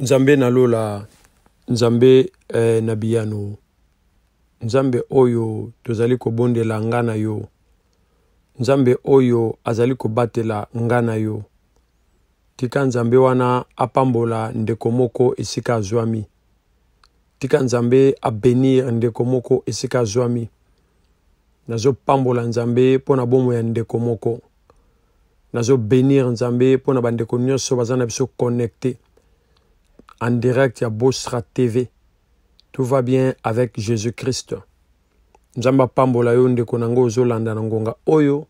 nzambe na lola nzambe eh, na biyano nzambe oyo tozali kobondela nga na yo nzambe oyo azali kobatela nga na yo tika nzambe wana apambola ndeko moko esika azwami tika nzambe abenir ndeko moko esika azwami nazopambola nzambe mpo na bomoi ya ndeko moko nazobenir nzambe mpo na bandeko nyonso baza na biso connecte en direct à Bosra TV. Tout va bien avec Jésus-Christ. Nzamba yo ndeko na ngonga oyo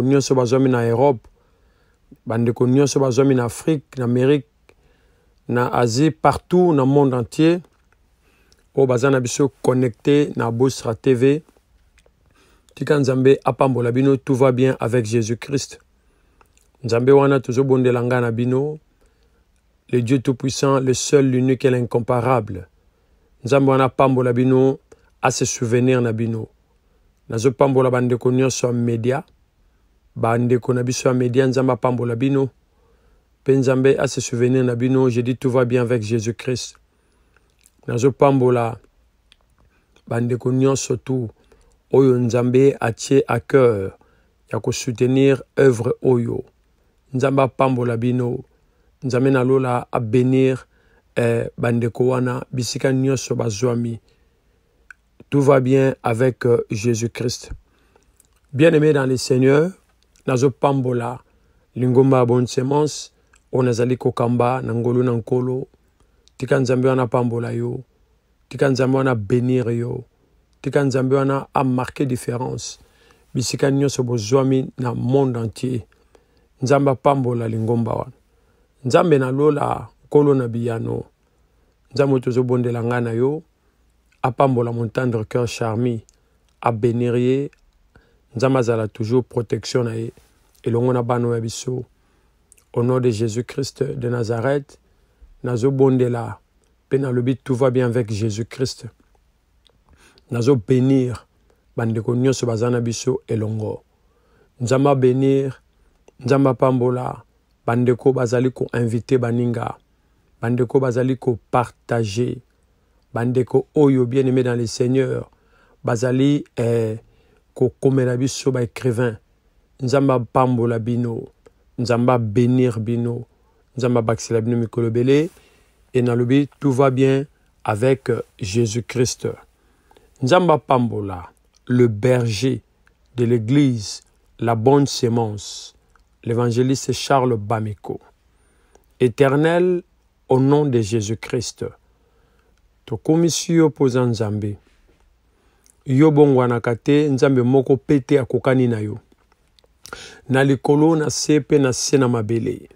nyonso bazomi na europe bandeko nyonso nous na afrique na amérique na asie partout na monde entier O bazana biso connecté na bosra tv tika nzambe apambola bino tout va bien avec jésus christ nzambe wana na bino le Dieu Tout-Puissant, le seul, l'unique et l'incomparable. Nzambe Pambo Labino bino se souvenir na bino nazopambola bandeko médias. ya sur bandeko na biso ya media nzambe pambo bino Penzambe à se souvenir na bino je dis tout va bien avec jésus-christ bande de nyonso tout. oyo nzambe atie à cœur ya soutenir œuvre oyo nzambe Pambo bino nous amène lola abenir eh, bénir wana bisika Nyoso bazwami tout va bien avec euh, jésus-christ bien-aimé dans le seigneur nazo pambola, lingomba Bonne semence, oyo nazali kokamba na nkolo tika wana yo Tikan nzambe wana yo tika nzambe wana amarke différence bisika nyonso dans na monde entier n'zamba pambola lingomba wana nzambe nalola nkolo na biyano nzambe tozobondela ngai na yo apambola mon tendre cœur charmi abenir ye nzambe azala toujours protection na ye elongo na bana ya biso au nom de jésus christ de nazareth nazobondela mpe nalobi tout va bien avec jésus christ nazobénir bandeko nyonso baza na biso elongo nzambe abenir nzambe apambola bandeko bazali koinvite baninga bandeko bazali Partage. bandeko oyo bien aimé dans le seigneur bazali eh, kokomela biso baécrivain nzambe Pambola bino N'zamba Bénir bino N'zamba abakisela bino mikolo ebele e tout va bien avec euh, jésus-christ Nzamba Pambola, le berger de l'église la bonne semence l'évangéliste Charles Bamiko. Éternel, au nom de Jésus-Christ, tokomisi posan Zambi. nzambe yo nzambi moko pete akokani na yo na likolo na sepe na se na mabele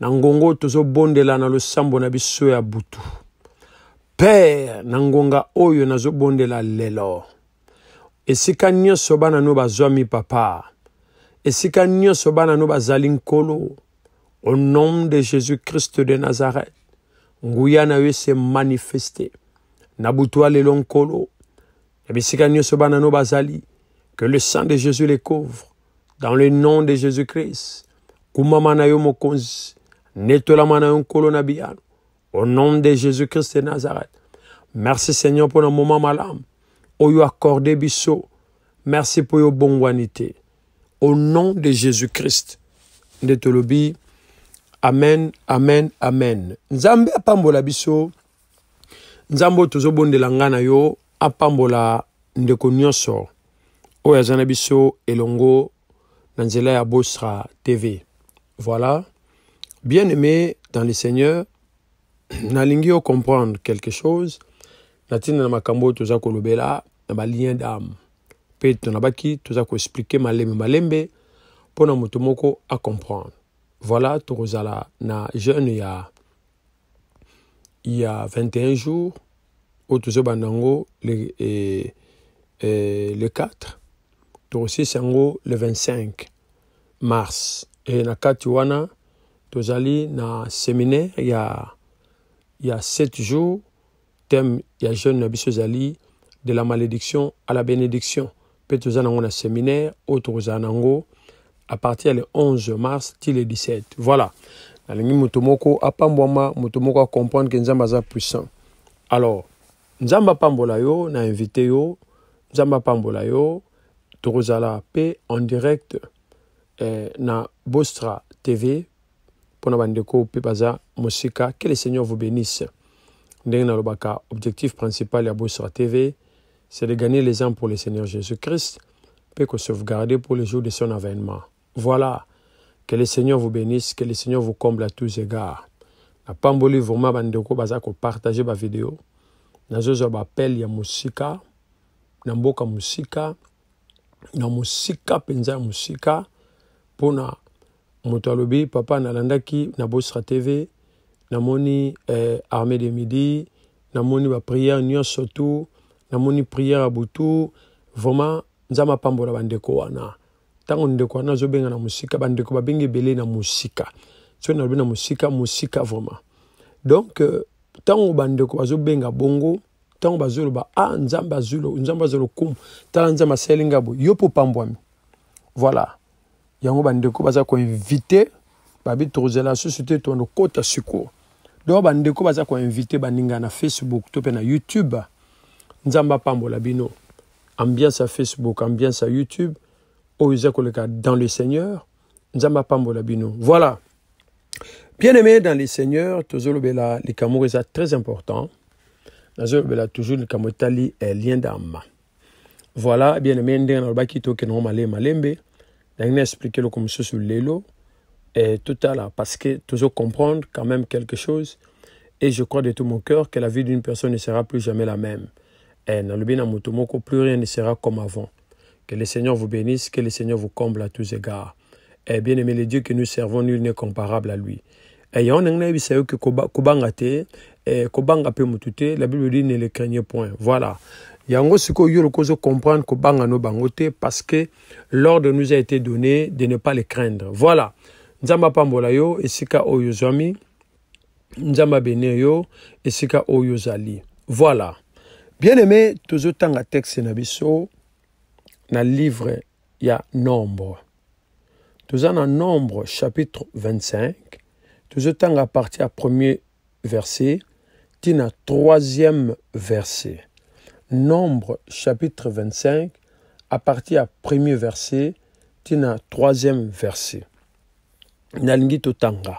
na ngongo tozobondela na losambo na biso ya butu Père, na ngonga oyo nazobondela lelo esika soba nuba no papa et si bana no bazali nkolo au nom de jésus-christ de nazareth nguyana s'est manifesté. esemanifeste na kolo. Et si nkolo na que le sang de jésus les couvre dans le nom de jésus-christ kumama au nom de jésus-christ de nazareth merci seigneur pour pour moment moment malamu oyo accordé bisso, merci pour yo bon guanité. Au nom de Jésus-Christ. Ndetolobi. Amen, amen, amen. Nzambe apambola biso. Nzambo tozobondela de langana yo apambola ndeko nyonso oyo elongo nanzela ya Bosra TV. Voilà. Bien-aimé dans le Seigneur, nalingi yo comprendre quelque chose Natina na makambo oyo toza kolobela na lien d'âme mpe tolobaki toza koexplike malembe malembe mpo na moto moko acomprendre voilà tokozala na jeune ya ya 21 jours oyo tozobanda yango le, e, e, le 4 tokosilisa yango le 25 mars e na kati wana tozali na séminaire ya, ya 7 jours thème ya jeune na biso ezali de la malédiction à la bénédiction mpe nango na séminaire autour tokozala nango à partir le 11 mars till le 17 voilà nalingi moto moko apambwama moto moko acomprendre ke nzambe puissant alors nzamba pambola yo na invité yo nzamba pambola yo la paix en direct eh, na bostra tv mpona bandeko mpe baza mosika que le seigneur vous bénisse ndenge nalobaka objectif principal ya bostra tv c'est de gagner les âmes pour le Seigneur Jésus-Christ, peut que sauvegarder pour le jour de son avènement. Voilà. Que le Seigneur vous bénisse, que le Seigneur vous comble à tous égards. Na pamboli vraiment bandeko baza ko partager ba vidéo. Na zozo ba appel ya musika, na mboka musika, na musika penza musika pona moto papa papa nalandaki na Bosra TV, namoni eh, armée de midi, namoni ba prière nyonso namoni priere ya butu vraiment nzambe apambola bandeko wana ntango ndeko wana azobenga na mosika bandeko babengi ebele na mosika soki nalobi na mosika mosika vraiment donc euh, ntango bandeko bazobenga bongo ntango bazoloba ah nzambe nzambe azwa lokumu tala nzambe asalinga boye yo mpo pambwami voilà yango bandeko baza koinvite babi tokozela susu te tondo kota secour donc bandeko baza koinvite baninga na facebook to mpe na youtube nzamba pambola bino ambiance à facebook ambiance à youtube que le koleka dans le seigneur nzamba pambola bino voilà bien aimé dans le seigneur tozolobela les sont eza très important nazolobela toujours likambo est lien d'ama voilà bien aimé ndenge nalobaki tokenango malema malembe ndenge naexplike eloko mosusu lelo et tout à l'heure, parce que toujours comprendre quand même quelque chose, et je crois de tout mon cœur que la vie d'une personne ne sera plus jamais la même. Mutumoko Plus rien ne sera comme avant. Que le Seigneur vous bénisse, que le Seigneur vous comble à tous égards. Et eh bien aimé, le Dieu que nous servons, nul n'est comparable à lui. Et eh, on eh, la Bible dit ne le craignez point. Voilà. yango sikoyo yo lokozo comprendre kobanga no bangote, parce que l'ordre nous a été donné de ne pas les craindre voilà Nzamba Pambolayo, layo, esika oyo Nzamba nzambe beneyo yo esika oyo voilà bien-aimé la texte na biso na livre ya nombre Tous na nombre chapitre 25 temps, à partir du premier verset tina le troisième verset nombre chapitre 25 à partir du premier verset tina le troisième verset nalingi totanga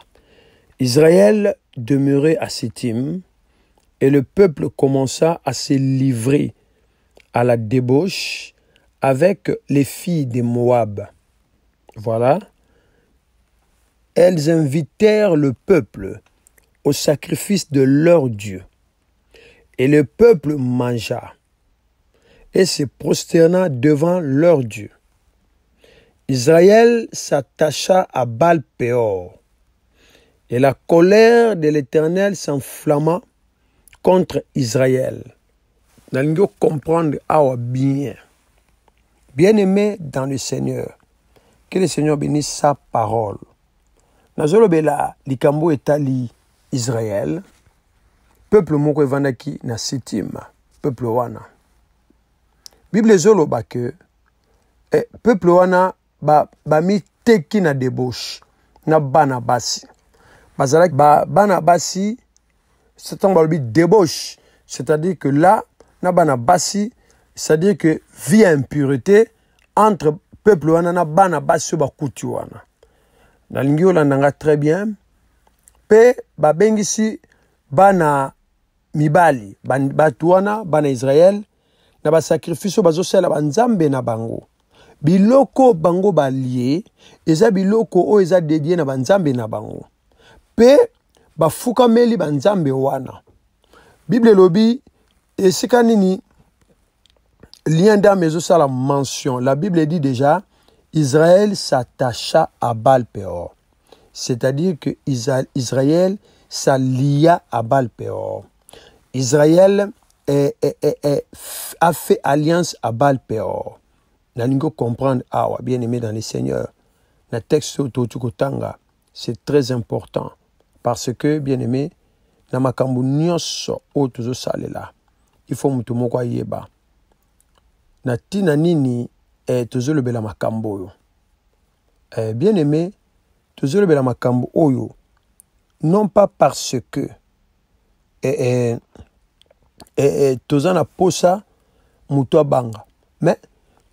israël demeurait à Sittim, et le peuple commença à se livrer à la débauche avec les filles des Moab. Voilà. Elles invitèrent le peuple au sacrifice de leur Dieu. Et le peuple mangea et se prosterna devant leur Dieu. Israël s'attacha à Baal-Péor, et la colère de l'Éternel s'enflamma contre Israël. Nous comprendre bien. Bien-aimé dans le Seigneur, que le Seigneur bénisse sa parole. bela, likambo etali Israël. peuple moko evandaki na peuple wana bible ezoloba que, eh, peuple wana ba ba na deboshe na bana basi ba, bana basi ntango balobi débauche c'est-à-dire que là na bana basi c'est-à-dire que vie ya impureté entre peuple wana na bana basi oyo bakuti wana nalingi olandanga très bien mpe babengisi bana mibali bato wana bana israele na basakrifise oyo bazosala banzambe na bango biloko bango balie eza biloko oyo eza dedie na banzambe na bango mpe wana bible lien mention la bible dit déjà israël s'attacha à baal peor c'est-à-dire que israël s'allia à baal peor israël a fait alliance à baal peor nalingo comprendre ah bien aimé dans le seigneur Le texte c'est très important parce que bien aimé na makambo nyonso oyo tozosalela ifo motu moko ayeba na ntina nini eh, tozolobela makambo oyo eh, bien aimé tozolobela makambo oyo non pas parce que eh, eh, eh, eh, toza na posa motu abanga mais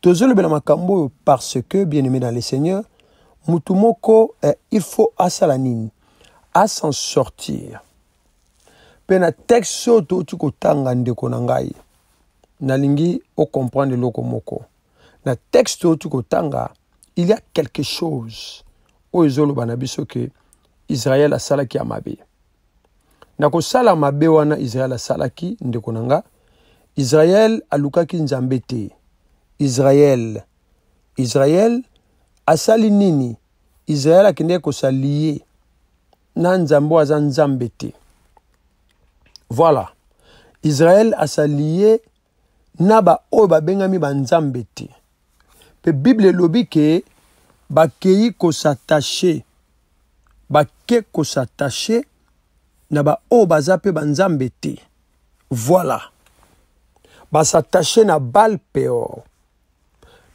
tozolobela makambo oyo parce que bien aimé dans le seigneur motu moko eh, il faut asala nini à s'en sortir mpe na texte oyo touti kotanga ndeko na ngai nalingi ocomprendre eloko moko na texte oyo touti kotanga il y a quelque chose oyo ezoloba na biso ke israele asalaki ya mabe na kosala mabe wana israele asalaki ndeko na nga israele alukaki nzambe te israele israele asali nini israele akendeki kosalie na nzambe oyo aza nzambe te voilà israele asali ye na baoyo babengami banzambe te mpe bible elobi ke bakei kosatache bake kosatache na baoyo baza mpe banzambe te voilà basatache na bale peor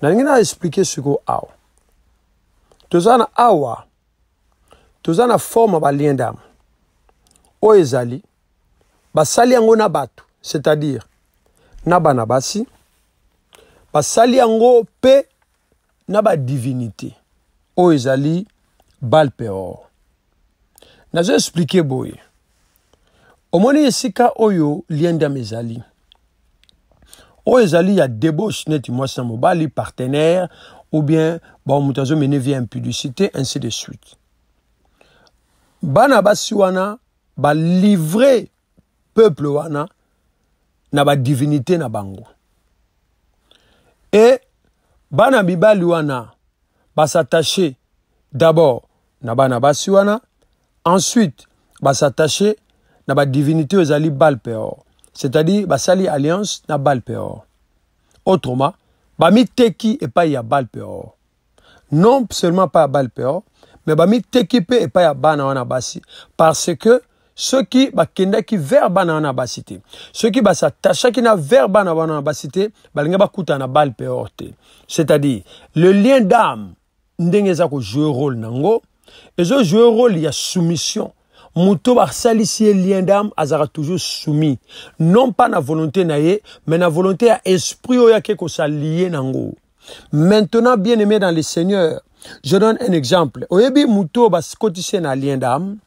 nalingi na explike sikoyo awa tozala na awa toza na forme balien d'âme oyo ezali basali yango na bato c'est-à-dire na bana basi basali yango mpe na badivinité oyo ezali bal peor nazo explike boye omoni esika oyo lien d'âme ezali oyo ezali ya débauche neti mwasi na mobali partenaire ou bien bon moto azomene via impudicité ainsi de suite bana basi wana balivre peuple wana na divinité na bango Et bana mibali wana s'attacher d'abord na bana ensuite s'attacher na divinité ezali bal c'est-à-dire basali alliance na bal peor autrement bamiteki pas ya bal peor non seulement pas balpeo me bamiteki mpe epai ya bana wana basi parce que soki qui vers bana wana basi te soki qui na vers bana wana na basi te bah bakutana na bale peor c'est-à-dire le lien d'âme ndenge ko jouer rôle nango et ezojoue rôle ya soumission moto basalisi ye lien d'âme azara toujours soumis non pas na volonté na mais na volonté ya esprit ko ça lié nango maintenant bien aimé dans le seigneur je donne un exemple oyebi motu oyo bakotisye na aliendam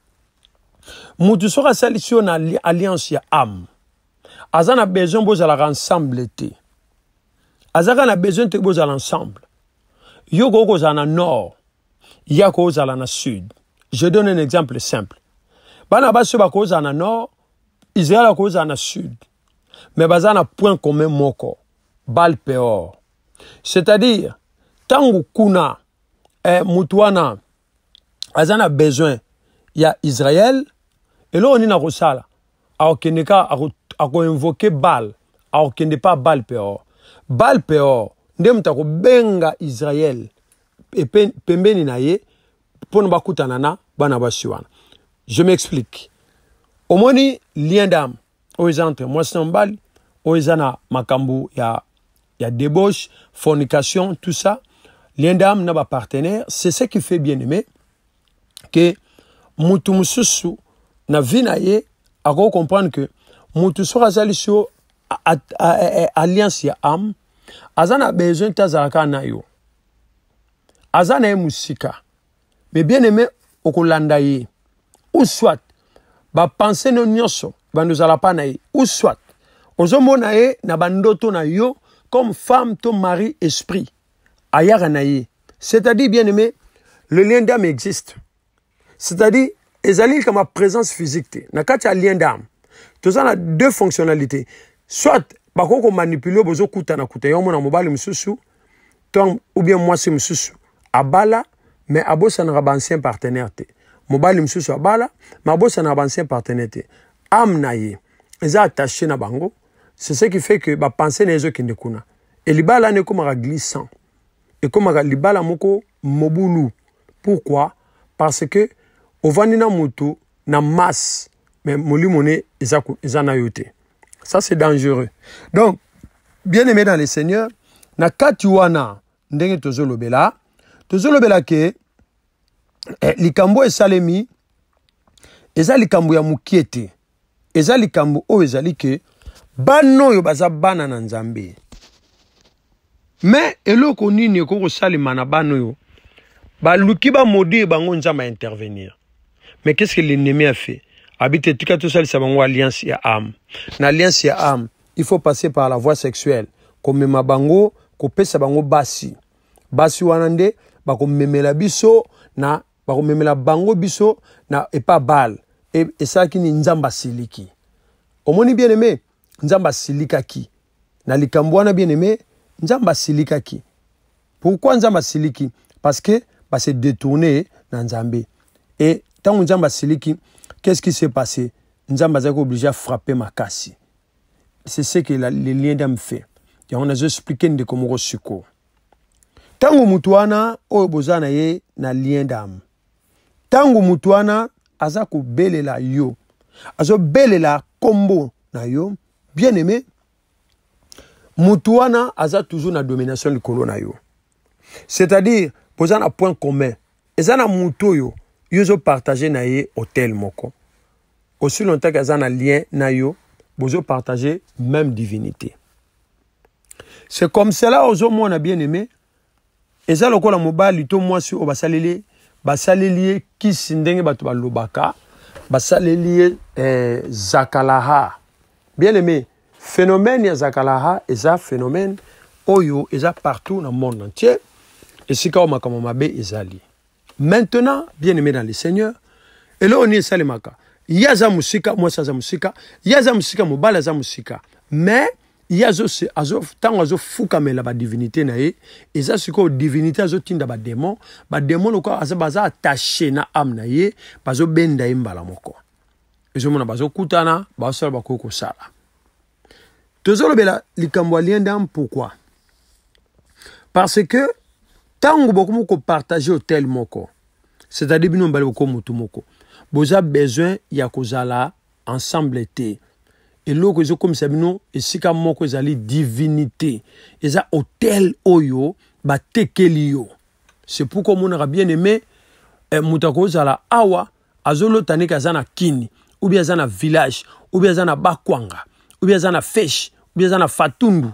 motu soki asalisi yo na alliance ya ame aza na besoin bozalaka ensemble te azaka na besoin te bozala ensemble yo koki kozala na nord ya kozala na sud je donne un exemple simple bana basi oyo bakozala na nord israel akozala na sud me baza na point commun moko bal peor c'est-à-dire ntango kuna eh, mutu wana aza na besoin ya israel eloko nini akosala akokende kaka akoinvoke bal akokende mpa bal peor bal peor nde moto akobenga israel pembeni na ye mpona bakutana na bana basi wana je m'explique omoni lien dame oyo eza entre mwasi na mobali oyo eza na makambo ya, ya debauche fornication tout ça lien d'âme n'a pas partenaire c'est ce qui fait bien aimé que mutu mususu na vie na ye akoki comprendre que mutu soki azali so alliance ya âme aza na besoin te azala kaka na yo aza na ye mosika me bien aimé okolanda ye ou soit bapense no nyonso bando ozala mpa na ye ou soit ozomona ye na bandoto na yo comme femme to mari esprit a yaka na ye c'est-à-dire bien aimé le lien d'âme existe c'est-à-dire ezali kama présence physique te na kati ya lien d'âme toza na deux fonctionnalité soit bakoki komanipule bozokutana kuta yo mona mobali mosusu to ou bien mwasi mosusu abala me abosanaka baancien partenaire te mobali mosusu abala me abosanaka baancien partenaire te ame na ye eza attaché na bango c'est ce qui fait que bapense na ye ezokende kuna elibala wana ekomaka glissant Et ekomaka libala moko mobulu pourquoi parce que ovandi na moto na masse mais moli moné ça c'est dangereux donc bien aimé dans le seigneur na ndenge wana bela, tozolobela tozolobela ke eh, likambo esalemi eza likambo ya mukiete ezali eza likambo ezali ke bana yo baza bana na nzambe me eloko nini ekoki kosalema na bana oyo baluki bamodele bango nzambe aintervenir mais qu'est ce que l'ennemi a fait abi te tika tosalisa bango alliance ya ame na alliance ya ame il faut passer par la voie sexuelle komema bango kopesa bango basi basi wana nde bakomemela biso na bakomemela bango biso na epa bale e, esalaki ni nzambe asiliki omoni bien aime nzambe asilikaki na likambo wana bien aime nzambe asilikaki pourkui nzambe asiliki parce que base détourne na nzambe e ntango nzambe asiliki qu'est-ce qui s'est passé nzambe azalaki oblige afrappe makasi c'est ce que la, le lien dame fait yango nazoexplike ndeko moko sikoyo ntango motu wana oyo boza na ye na lien dame ntango motu wana aza kobelela yo azobelela kombo na yo bien aimé Moutouana aza toujours na domination du na c'est-à-dire posant un point commun eza na yo, ils ont partagé na ye hôtel moko aussi longtemps ke ont un lien na yo partagé même divinité c'est comme cela a bien aimé eza lokola la to mwasi oyo basaleli basaleli ye ki sindenge bato lubaka basaleli eh, zakalaha bien aimé phénomène ya zakalaha eza phénomène oyo eza partout dans le monde entier esika oyo makambo mabe ezali maintenant bien aimé dans le seigneur eloko nini esalemaka ye aza mosika mwasi aza mosika ye aza mosika mobali aza mosika mais ye ntango azofukamela badivinité na ye eza sikoyo divinité azotinda bademon bademon lokola baza attache na ame na ye bazobenda ye mbala moko ezomona bazokutana bazosala bakoki kosala tozolobela likambo ya lien dame pourkui parce que ntango bokomi kopartage hotel moko c'est-à-dire bino mibale boko motu moko boza besoin ya kozala ensemble te eloko ezokomisa bino esika moko ezali divinité eza hotel oyo batekeli yo c'est pourkui omonaka bien aimé eh, moto akozala awa azolota ndenge aza na kini ou bien aza na village ou bien aza na bakwanga ou bien aza na feshe bien na fatundu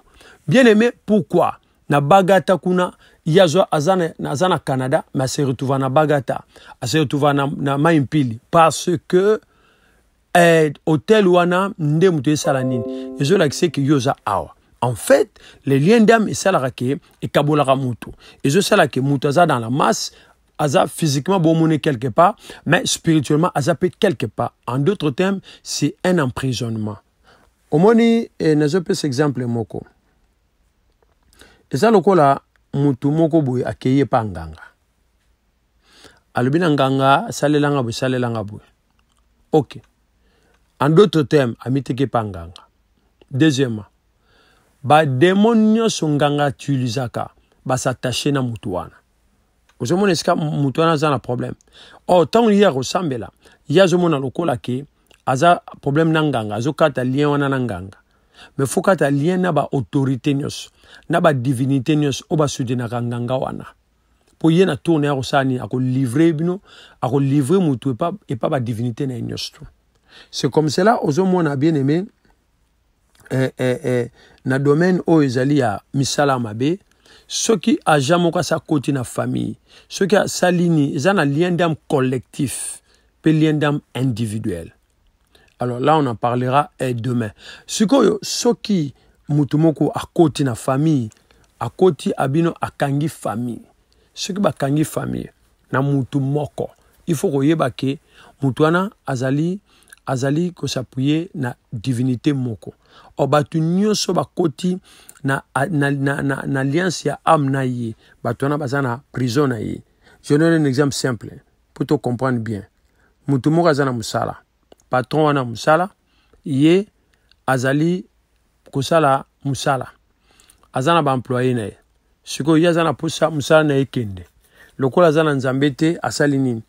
bien aimé pourquoi na bagata kuna yazo azane na, zana canada mais se retrouve na bagata ase retrouva na, na mai parce que eh, hotel wana nde moto esala nini je eke yo awa en fait le lien d'âme esalaka ke kabola ramuto. ezosala ke que mutaza dans la masse asa physiquement bomone quelque part mais spirituellement aza peut quelque part en d'autres termes c'est un emprisonnement omoni e, nazopesa exemple moko eza lokola mutu moko boye akei epa nganga alobi na nganga asalelanga boye asalelanga boye ok en d'autre terme amitiki epa nganga deuxièmement bademo nyonso nganga atulisaka basattache na mutu wana ozomona esika mutu wana aza na problème or ntango ye akosambela ye azomona lokola ke aza problème na nganga azokata lien wana na nganga me fo kata lien na baautorité nyonso na badivinité nyonso oyo basutenaka nganga wana mpo ye na tourne ya kosala nini akolivre bino akolivre motu epa badivinité na ye nyonso to c'est comme cela ozomona bien aimé eh, eh, eh, na domaine oyo ezali ya misala ya mabe soki agent moko asa koti na famille soki asali nini eza na lien d'âme collectif mpe lien d'âme individuelle Alors là, on en parlera eh, demain. qui, soki mutumoko akoti na famille, akoti abino akangi famille. va bakangi famille na mutumoko. moko, il faut voyez ke azali azali kosapuye na divinité moko. Or bato bakoti na, na, na, na, alliance ya âme na ye, Batuana vous prison na ye. Je donne un exemple simple pour te comprendre bien. Mutumoko azana musala. patron wana mosala ye azali kosala mosala aza na baemploye na ye sikoyo ye aza na posa mosala na ye kende lokola aza na nzambe te asali nini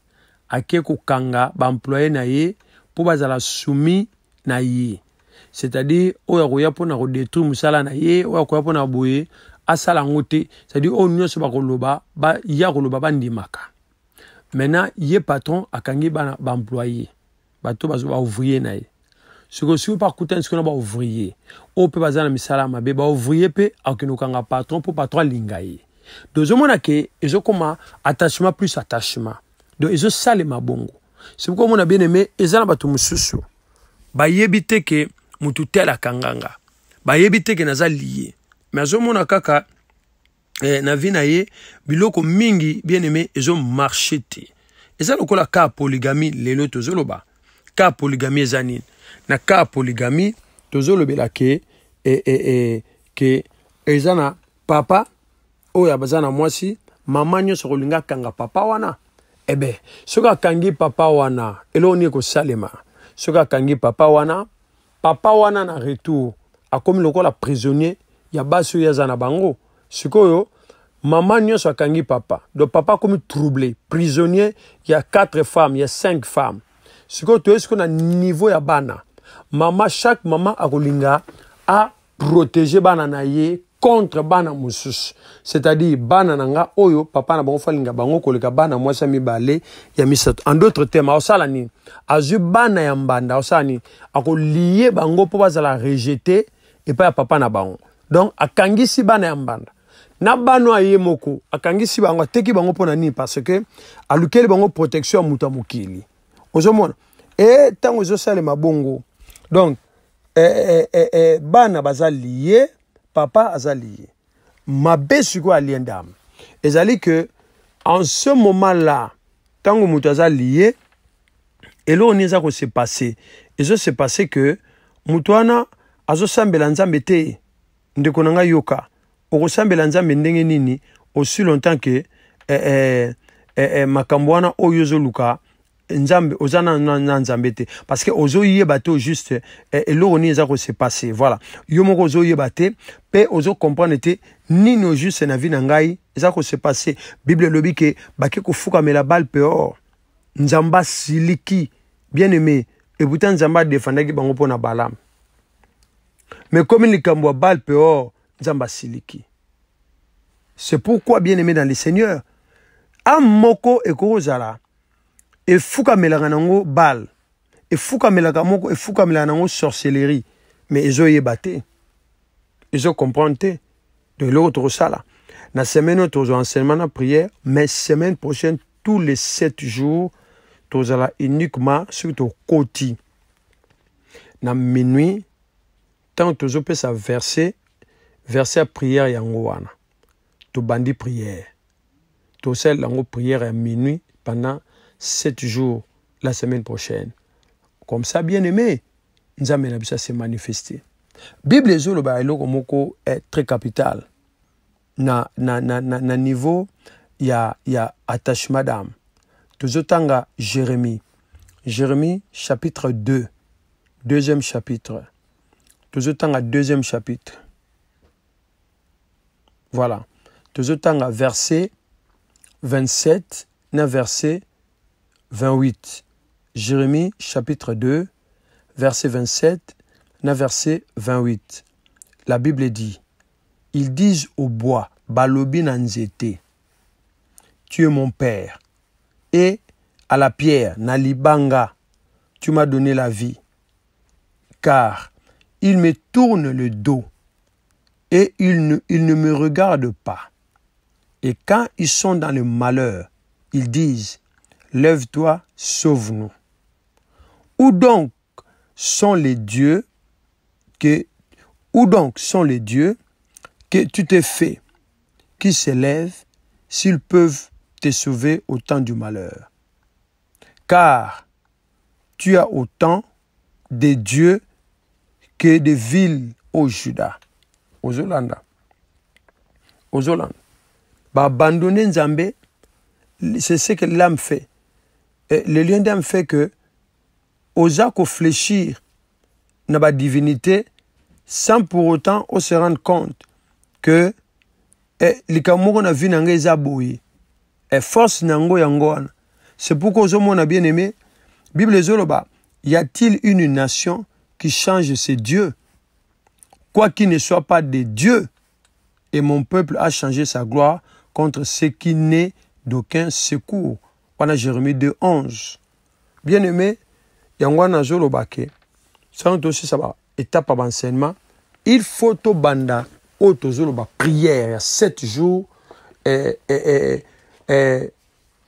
ake kokanga baemploye na ye mpo bazala sumi na ye c'est-à-dire oyo akoya mpo na kodétruire mosala na ye oyo akoya mpo na boye asala yango te c'est-à-dire oyo nyonso bakoloba ba, ye akoloba bandimaka maintenant ye patron akangi baemploye bato bazwa baouvrier na ye sikoyo soki mpe akutani sikoyo na baouvrier oyo mpe baza na misala ya mabe baouvrier mpe akende kokanga patron mpo patron alinga ye don ozomona ke ezokoma attachement plus attachement don ezosalema bongo sepoko omona bien aime eza na bato mosusu bayebi te ke motu tel akanganga bayebi te ke naza lie me azomona kaka eh, na vi na ye biloko mingi bien aime ezomarche te eza lokola ka polygami lelo tozoloba ka polygami eza nini na ka polygami tozolobela ke e, e, e, ke eza na papa oyo aza na mwasi mama nyonso akolinga akanga papa wana ebe soki akangi papa wana eloko nini ekosalema soki akangi papa wana papa wana na retour akomi lokola prisonnier ya basi oyo aza na bango sikoyo mama nyonso akangi papa donc papa akomi trouble prisonnier ya 4 femmes ya 5 femmes sikoyo toye sikoyo na niveau ya bana mama chaque mama akolinga aprotege bana na ye contre bana mosusu c'est-à-dire bana na nga oyo papa na bango falinga bango koleka bana mwasi ya mibale ya misato en d'autre terme aosala nini azwi bana ya mbanda aosala nini akolie bango mpo bazala rejete epai ya papa na bango donc akangisi bana ya mbanda na bana ya ye moko akangisi bango ateki bango mpo na nini parce que alukeli bango protection ya moto ya mokili ozomona e ntango ezosalema bongo donc eh, eh, eh, bana baza lie papa aza lie mabe sikoyo alie ndame ezali ke en ce moment là ntango moto aza lie eloko nini eza kose passe ezose passe ke moto wana azosambela nzambe te ndeko na ngai yoka okosambela nzambe ndenge nini osi longtemps ke eh, eh, eh, eh, makambo wana oyo ozoluka nzambe ozana na nzambe te parceke ozoyeba te juste eh, eloko nini eza passé voilà yo moko ozoyeba te mpe ozokomprendre te nini ojuste na vie na ngai eza se bible elobi ke bake kofukamela bale peor nzambe asiliki bien aimé et nzambe adefandaki bango mpo balamu me komi likambo ya bale peor nzambe siliki. c'est pourquoi bien aimé dans le seigneur amoko ekokozala efukamelaka nango bale efukamelaka moko efukamelaka nango sorcellerie mais ezoyeba te ezokomprendre te donc eloko tokosala na semaine oyo tozwa enseignement na prière mais semaine prochaine tous les sept jours tozala uniquement soki tokoti na minuit ntango tozopesa verset verset ya prière yango wana tobandi prière tosalela yango prière ya minuit pendant sept jours la semaine prochaine comme ça bien aimé nous avons se manifester. bible ezoloba eloko moko est très capital na, na, na, na, na niveau ya, ya attachement d'âme jérémie jérémie chapitre 2 deuxième chapitre tozotanga deuxième chapitre voilà tozotanga verset 27 na verset 28, Jérémie chapitre 2, verset 27, na verset 28. La Bible dit, ils disent au bois, Balobi tu es mon père, et à la pierre, Nalibanga, tu m'as donné la vie, car ils me tournent le dos et ne, ils ne me regardent pas. Et quand ils sont dans le malheur, ils disent, lève-toi, sauve-nous. Où donc sont les dieux que, où donc sont les dieux que tu t'es fait, qui s'élèvent s'ils peuvent te sauver au temps du malheur? Car tu as autant de dieux que des villes au Juda, aux Hollandais. Aux abandonner Nzambé, c'est ce que l'âme fait. Et le lien d'âme fait que, osa a fléchir dans la divinité, sans pour autant se rendre compte que eh, les na ont na ngai eza et eh, force n'ango ya les c'est pourquoi a bien aimé bible Zoloba y a-t-il une nation qui change ses dieux quoi qu'il ne soit pas des dieux et mon peuple a changé sa gloire contre ce qui n'est d'aucun secours wana Jérémie 2 11 bien-aimé yango wana azoloba ke soki tosisa étape ya enseignement, il faut tobanda oyo loba prière ya 7 jours eh, eh, eh, eh,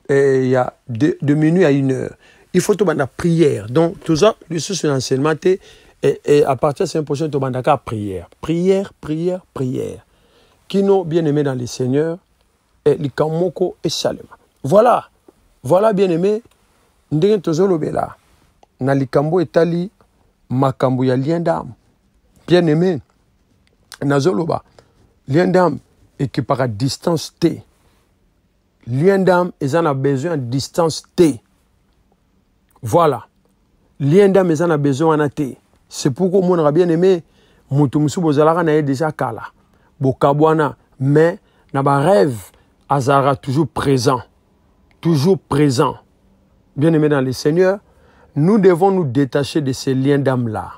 eh a de, de minuit à une heure il faut tobanda prière donc toza le na de l'enseignement, et, et eh, eh, à partir de semaine prochaine tobanda kaka prière prière prière prière nous bien-aimé dans le seigneur kamoko et esalema voilà voilà bien aimé ndenge tozolobela na likambo etali makambo ya lien d'âme bien aimé nazoloba lien d'âme ekipaka distance te lien d'âme eza na besoin ya distance te voilà lien d'âme eza na besoin wana te c'est pourkui omonaka bien aimé moto mosusu bozalaka na ye déjà kala bokabwana mais na barêve azalaka toujours présent toujours présent. bien aimé dans le Seigneur, nous devons nous détacher de ces liens d'âme-là.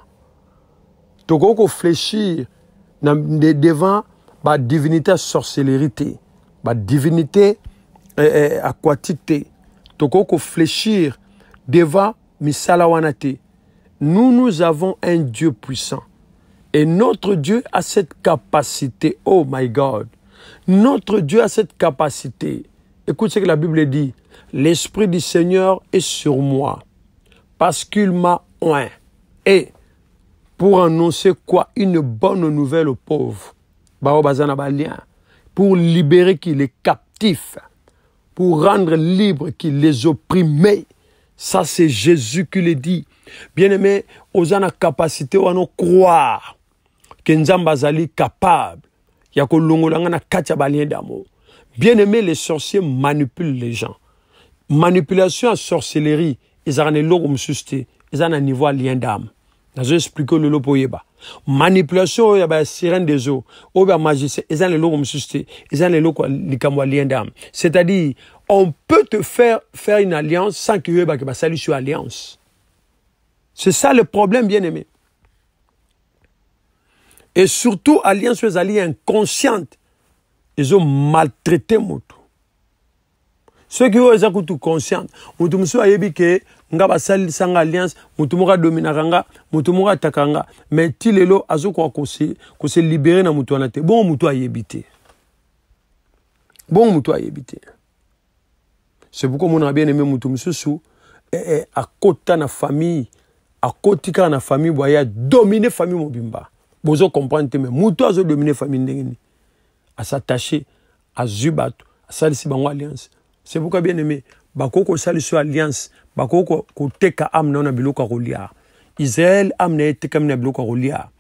Tokoko euh, euh, fléchir devant la divinité sorcellerie, la divinité aquatique. Tokoko fléchir devant Misalawanate. Nous, nous avons un Dieu puissant. Et notre Dieu a cette capacité. Oh my God. Notre Dieu a cette capacité Écoute ce que la Bible dit. L'Esprit du Seigneur est sur moi parce qu'il m'a oint. Et pour annoncer quoi Une bonne nouvelle aux pauvres. Bah, oh, bah, pour libérer qui les captifs. Pour rendre libre qui les opprimés. Ça, c'est Jésus qui le dit. Bien-aimé, aux la capacité à croire que nous sommes capables. Il y a d'amour bien aimé, les sorciers manipulent les gens. Manipulation à sorcellerie, ils ont l'homme susté, ils ont un niveau lien d'âme. Je vais expliquer le poyeba. Manipulation, il y a la sirène des eaux, il y a magicien, ils ont l'homme ils ont le lien d'âme. C'est-à-dire, on peut te faire, faire une alliance sans que tu aies salut sur alliance. C'est ça le problème, bien-aimé. Et surtout, alliance, aux alliés inconscientes. ezomaltraite moto soki oyo eza kutu consciente motu mosusu ayebi ke nga basalisanga alliance motu moko adominaka nga motu moko ataka nga me ti lelo azokoka kose libere na motu wana te bongo motu ayebi te bongo motu ayebi te sepuku omonaka bien aime motu mosusu eh, eh, akota na famille akoti kaka na famille boye adomine famille mobimba bozo comprendre te me motu azodomine famille ndenge nini à s'attacher à Zubat, à Salisi Bango Alliance. C'est pourquoi, bien aimé, Bakoko Salisu Alliance, Bakoko Koteka Amna na Rolia. Israël Amné Teka Amna Rolia.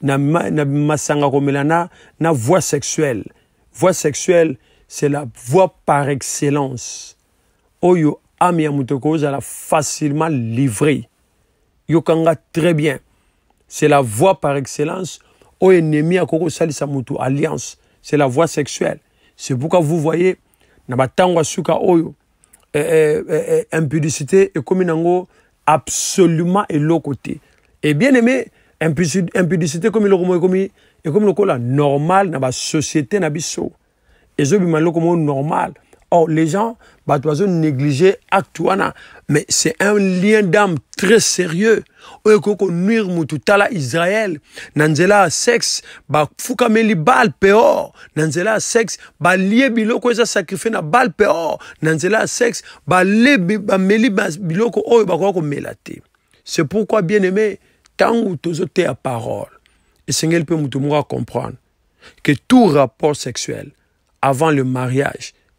Na, Masanga Romelana na voix sexuelle. Voix sexuelle, c'est la voix par excellence. Oyo Amia Mutoko, la facilement livré yokanga très bien c'est la voix par excellence oyo ennemi akoko sa alliance c'est la voie sexuelle. C'est pourquoi vous voyez, nabatangwa suka oyo, eh, eh, eh, impudicité et comme nango absolument et l'autre côté. Et bien aimé, impudicité comme le comme et comme le cola normal dans la société Et je normal. Or les gens bah, tu vas négliger acte mais c'est un lien d'âme très sérieux oyo ekoki nuire, mutu tala israel na nzela Nanzela sexe bafukameli bal peor Nanzela sexe, ya bah, sexe balie bah, biloko ça sacrifie na bal peor sexe, nzela ya sexe bameli biloko bah quoi qu'on te c'est pourquoi bien aimé ntango à parole esengeli mpe motu moko comprendre que tout rapport sexuel avant le mariage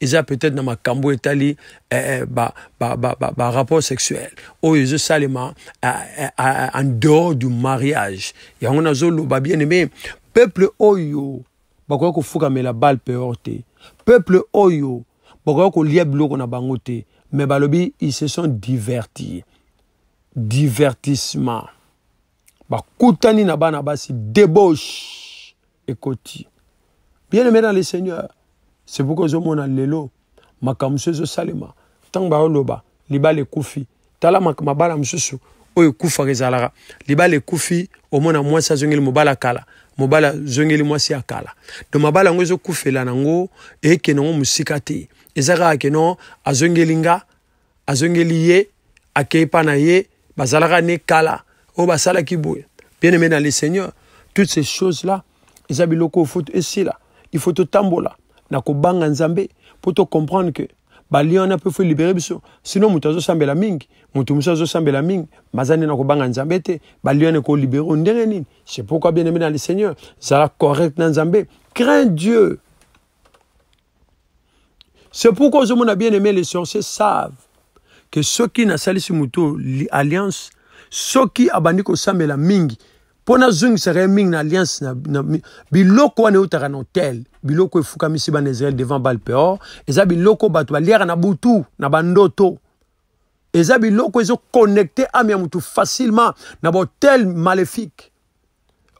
eza peut-être na makambo etali eh, eh barapport sexuel oyo ezosalema eh, eh, en dehors du mariage yango nazoloba bien aime peuple oyo bakoka kofukamela bale peor te peuple oyo bakoka kolia biloko na bango te me balobi ils se sont divertis divertissement bakutani na bana basi débauche ekoti bien aimé dans le seigneur seboki ozomona lelo makambo ezosalema ntango baoloba libala ekufi tala mabala mosusu oyo ekufaka ezalaka libala ekufi omona mwasi azongeli mobala kala mobali azongeli mwasi ya kala don mabala yango ezokufela nango eyekende yango mosika te eza kaka keno azongeli nga azongeli ye akei mpa na ye bazalaka ne kala oyo basalaki boye bien aimé na le seigneur toutes ces choses là eza biloko oyo faut esila il faut totambola na kobanga nzambe mpo comprendre que balie wana peut fo libérer biso sinon moto azosambela mingi moto mosusu azosambela mingi baza na kobanga nzambe te balie ko ekolibere ndenge nini c'est pourquoi bien aimé dans le seigneur zala correct na nzambe crains dieu c'est pourquoi ozomona bien aimé les sorciers savent que ceux qui na sali si mutu alliance ceux qui abandi sambela mingi mpo nazongisaka ye mingi na alliance na, na biloko wana eutaka na hotel biloko efukamisi bana israel devant bal peor eza biloko bato baliaka na butu na bandoto eza biloko ezoconnecte ame ya motu facilement na bahotel maléfique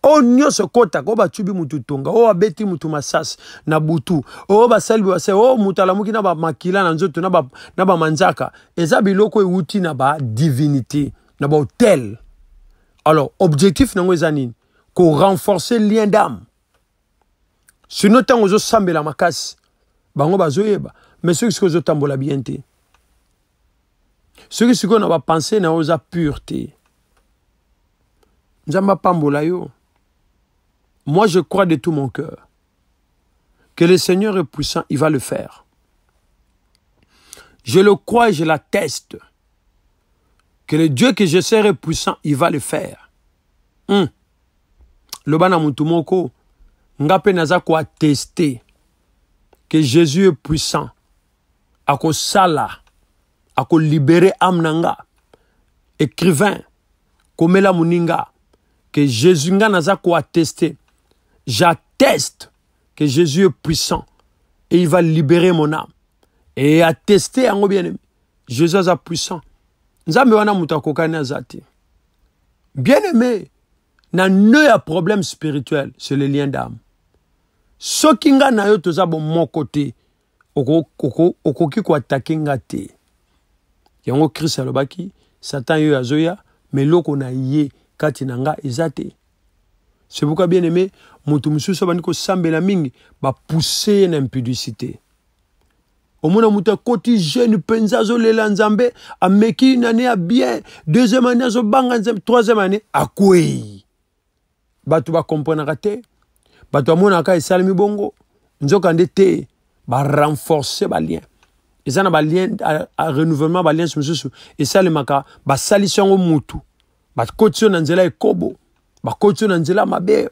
oyo oh, nyonso ekɔtaka oyo batubi motu tonga oyo oh, babeti motu masasi na butu oyo oh, basali base oyo motu alamuki na bamakila na nzoto na bamanzaka eza biloko ewuti na badivinité na bahotel ba Alors, objectif nango pour renforcer le lien d'âme sino avons la makasi bango ben, bazoyeba ben. ceux qui de la bien ceux qui ont qui de na yo pas moi je crois de tout mon cœur que le Seigneur est puissant, il va le faire. Je le crois et je l'atteste que le Dieu que je serai puissant, il va le faire. Hum. Le bana mutu moko que jésus est puissant akosala akolibere libérer l'âme. amnanga écrivain komela muninga que jésus nga naza tester. j'atteste que jésus est puissant et il va libérer mon âme et attester hein, bien aimé jésus est puissant nzambe wana moto akokani aza te bien aime na nœud ya problème spirituel c'est le lien d'âme soki nga na yo toza bomoko te okoki koatake nga te yango krist alobaki satan yo azoya me eloko na ye kati na nga eza te c'est pourquoi bien aime moto mosusu abandi kosambela mingi bapousse ye na impudicité omona moto akoti jeune mpenza azolela nzambe ameki une année ya bien deuxième année azobanga nzambe troisième année akwei bato bakomprenaka te bato bamonaka esalemi bongo nzokande te barenforce balien eza na balien renouvellement balien mosusu esalemaka basalisi yango mutu bakotisi yo na nzela ekobo bakotisi yo na nzela mabe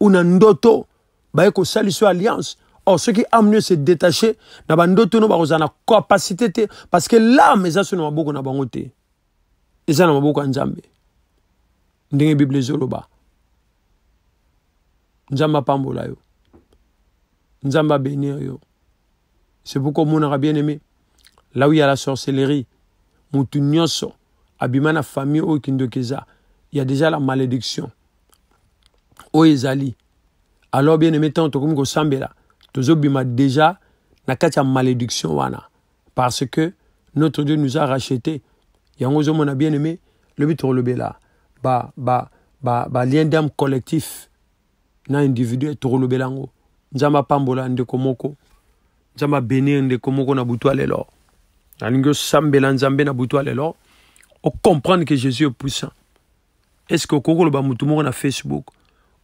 una ndoto baye kosalisa yo alliance or soki ame nyonso edetache na bandoto de bakozala na kapasité capacité, parce que lame eza so na maboko na bango te eza na maboko ya nzambe ndenge bible ezoloba nzambe apambola yo nzambe abenir yo c'est pourquoi omonaka bien aimé là où il y a la sorcellerie mon nyonso abimana famille oyo kindoki il y a déjà la malédiction oyo ezali alors bien aimé tant comme tokomi là tozobima déjà na kacha malédiction wana parce que notre dieu nous a racheté mon a bien aimé le tokolobela ba ba, ba, ba, d'âme collectif na individuel tokolobela yango nzambe apambola nde komoko. nzambe abeni nde komoko na butu ya lelo nalingi osambela nzambe na butu ya lelo comprendre que jésus est puissant est ce que okoki koloba motu na facebook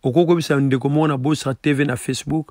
okoki koyebisa ndeko moko na tv na facebook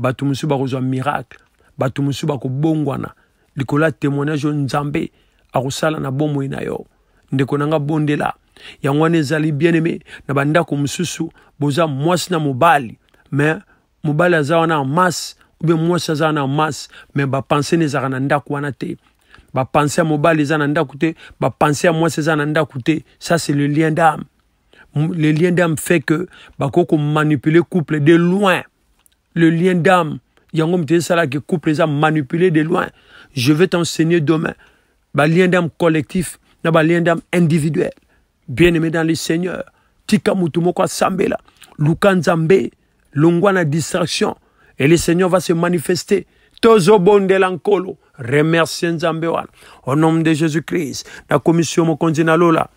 bato mosusu bakozwa miracle bato mosusu bakobongwana likolo ya témoignage oyo nzambe akosala na bomoi na yo ndeko na nga bondela yango wana ezali bien aime na bandako mosusu boza mwasi na mobali me mobali aza wana en masse oubien mwasi aza wana en masse me bapense na ezalaka na ndako wana te bapense ya mobali eza na ndako te bapense ya mwasi eza na ndako te ça c'est le lien d'âme le lien d'âme fait que bakoki komanipule couple de loin le lien d'âme. Yango y a là que couple les a manipulé de loin. Je vais t'enseigner demain. Le lien d'âme collectif, na lien d'âme individuel. Bien-aimé dans le Seigneur. Tika mutumoko sambela. Lukanzambe. distraction. Et le Seigneur va se manifester. Tozo bonde Remercie Au nom de Jésus-Christ. La commission conduit à lola.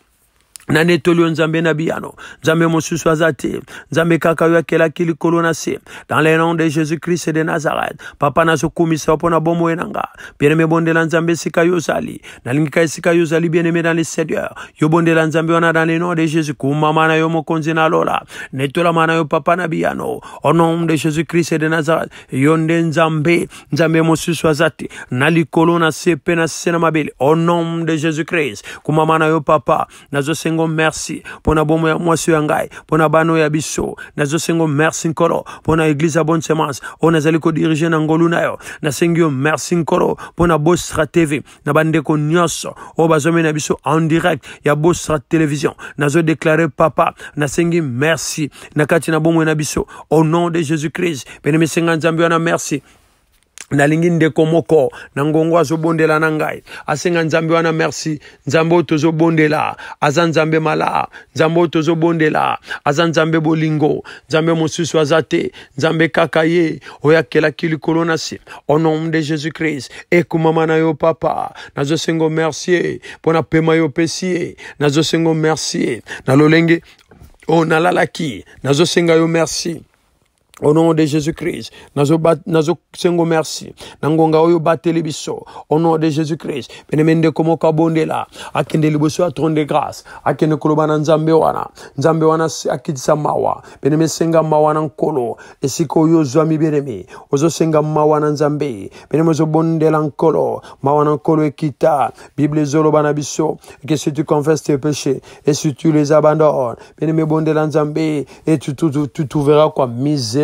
na nde toli yo nzambe na biyano nzambe mosusu aza te nzambe kaka oyo akelaki likolo na se dans le nom de jésus krist de nazareth papa nazokumisa yo mpo na bomoi na nga bien-aime bondela nzambe esika yo ozali nalingi ka esika yo ozali bien-aime dans le seigneur yo bondela nzambe wana dans le nom de jésus kumama na yo mokonzi na lola netolama na yo papa na biyano au nom de jésus krist de nazareth yo nde nzambe nzambe mosusu aza te na likolo na se mpe na se na mabele au nom de jésus krist kumama na yo papa nazosenga tosenga merci mpona bomoi ya mwasi ya ngai mpona bana ya biso nazosengo merci nkolo mpona à ya bonne semence oyo nazali kodirige na ngolu na yo nasengi yo merci nkolo mpona bosra tv na bandeko nyonso oyo bazomena biso en direct ya bosra télévision nazodeklare papa nasengi merci na kati na bomoi na au nom de jésus christ pene misenga nzambe merci nalingi ndeko moko na ngongo azobondela na ngai asenga nzambe wana merci nzambe oyo tozobondela aza nzambe mala nzambe oyo tozobondela aza nzambe bolingo nzambe mosusu aza te nzambe kaka ye oyo akelaki likolo na nsima au nom de jésus christ ekomama na yo papa nazosengo mercie mpo na pema yo opesi ye nazosengo mercie na lolenge oyo oh, nalalaki nazosenga yo merci au nom de jésus-christ nazosengo merci na ngonga oyo obateli biso au nom de jésus-christ peneme ndeko moko abondela akende liboso ya trone de grâce akende koloba na nzambe wana nzambe wana akitisa mawa peneme senga mawa na nkolo esika oyo ozwa mibelemi ozosenga mawa na nzambe peneme ozobondela nkolo mawa na nkolo ekita bible ezoloba na biso que si tu confesses tes péchés et si tu les abandonnes peneme ebondela nzambe et tu trouveras quoi misère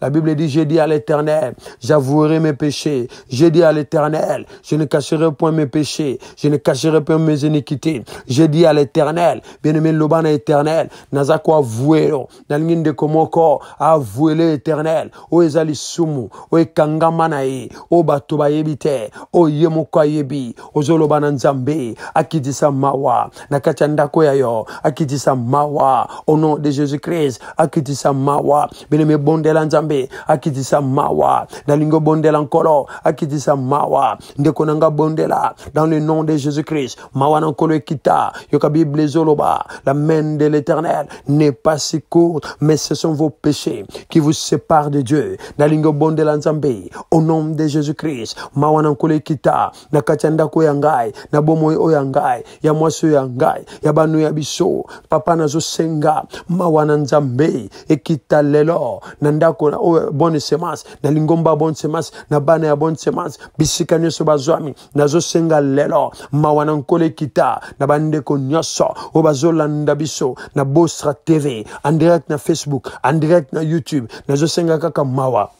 La Bible dit, j'ai dit à l'éternel, j'avouerai mes péchés. J'ai dit à l'éternel, je ne cacherai point mes péchés. Je ne cacherai point mes iniquités. J'ai dit à l'éternel, bien-aimé, l'obana éternel, nazako avouero, nalingin de komoko, avouele éternel, o sumu, o kangamanae, o batoba yebite, o yemuka yebi, o mawa, nzambe, akidisa mawa, nakacha koya yo, akidisa mawa, au nom de Jésus-Christ, akidisa mawa, bien-aimé, be bondela nzambe akitisa mawa nalingi obondela nkolo akitisa mawa ndeko na bondela dans le nom de jésus-christ mawa na nkolo ekita yoka bible ezoloba la main de l'éternel n'est pas si courte mais ce sont vos péchés qui vous séparent de dieu bonde obondela nzambe au nom de jésus-christ mawa na nkolo ekita na kati ya ndako ya na bomoi oyo ya ngai ya mwasi oyo ya biso papa nazosenga mawa na nzambe ekita lelo na ndako na oyo bonne semence na lingomba ya bonne semence na bana ya bonne semence bisika nyonso bazwami nazosenga lelo mawa na nkolo ekita na bandeko nyonso oyo bazolanda biso na bosra tv en direct na facebook en direct na youtube nazosenga kaka mawa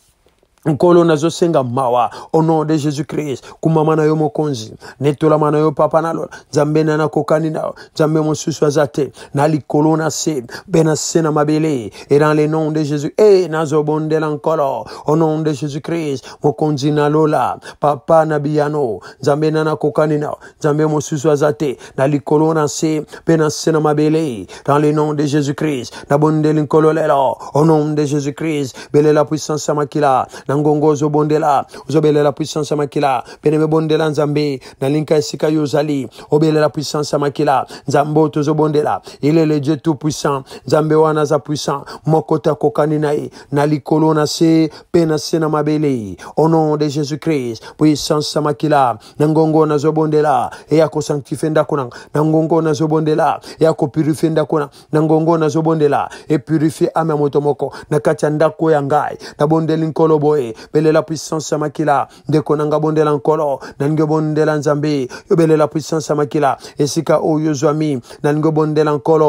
nkolo nazosenga mawa au nom de jésus christ kumama na yo mokonzi netolama na yo papa na lola nzambe na nakokani nao nzambe mosusu aza te na likolo na se mpe na se na mabele e dans le nom de jésus e nazobondela nkolo au nom de jésus christ mokonzi na lola papa na biyano nzambe na nakokani nao nzambe mosusu aza te na likolo na se mpe na se na mabele dans le nom de jésus christ nabondeli nkolo lelo au nom de jésus christ belela puissance ya makila na ngongo ozobondela ozobelela puissance ya makila peneme bondela nzambe na linka esika yo ozali obelela puissance ya makila nzambe oyo tozobondela ile le dieu tout puissant nzambe wana aza puissant moko te akokani na ye na likolo na se mpe na se na mabele au nom de jésus christ puissance ya makila na ngongo nazobondela eya kosanctifie ndako nanga na ngongo nazobondela eya kopurifie ndako nanga na ngongo nazobondela epurifie ame ya moto moko na kati ya ndako ya ngai nabondeli nkolo boye ye belela puissance makila ndeko na nga bondela nkolo na ninge bondela nzambe yo belela puissance makila esika oyo zwa mi na ninge bondela nkolo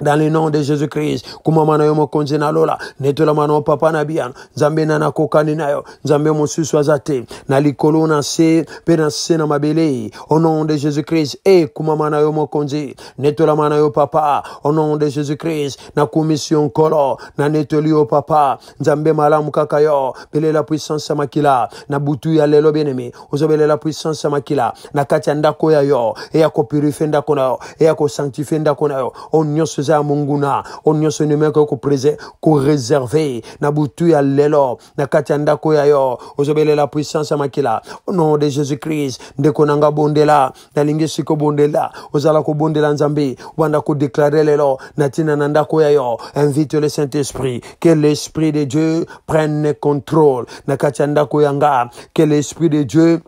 dans le nom de jésus christ kumamana yo mokonzi na lola netelamana o papa na biyano nzambe na nakokani na yo nzambe mosusu aza te na likolo na se mpe na se na mabele au nom de jésus christ e eh, kumama na yo mokonzi netolama na yo papa au nom de jésus christ nakumisi yo nkolo na netoli yo papa nzambe malamu kaka yo belela puissance ya makila na butu ya lelo bienemi ozobelela puissance ya makila na kati ya ndako ya yo eya kopurifie ndako na yo eya kosanctifie ndako na yo o nyonso ya mungu na oyo nyonso nimeko koreserve na butu ya lelo na kati ya ndako ya yo ozobelela puissance ya makila au nom de jésus christ ndeko na nga bondela nalingi siko bondela ozala kobondela nzambe obanda kodeklare lelo na ntina na ndako ya yo invite le saint esprit que l'esprit de dieu prenne contrôle na kati ya ndako ya nga que l'esprit de dieu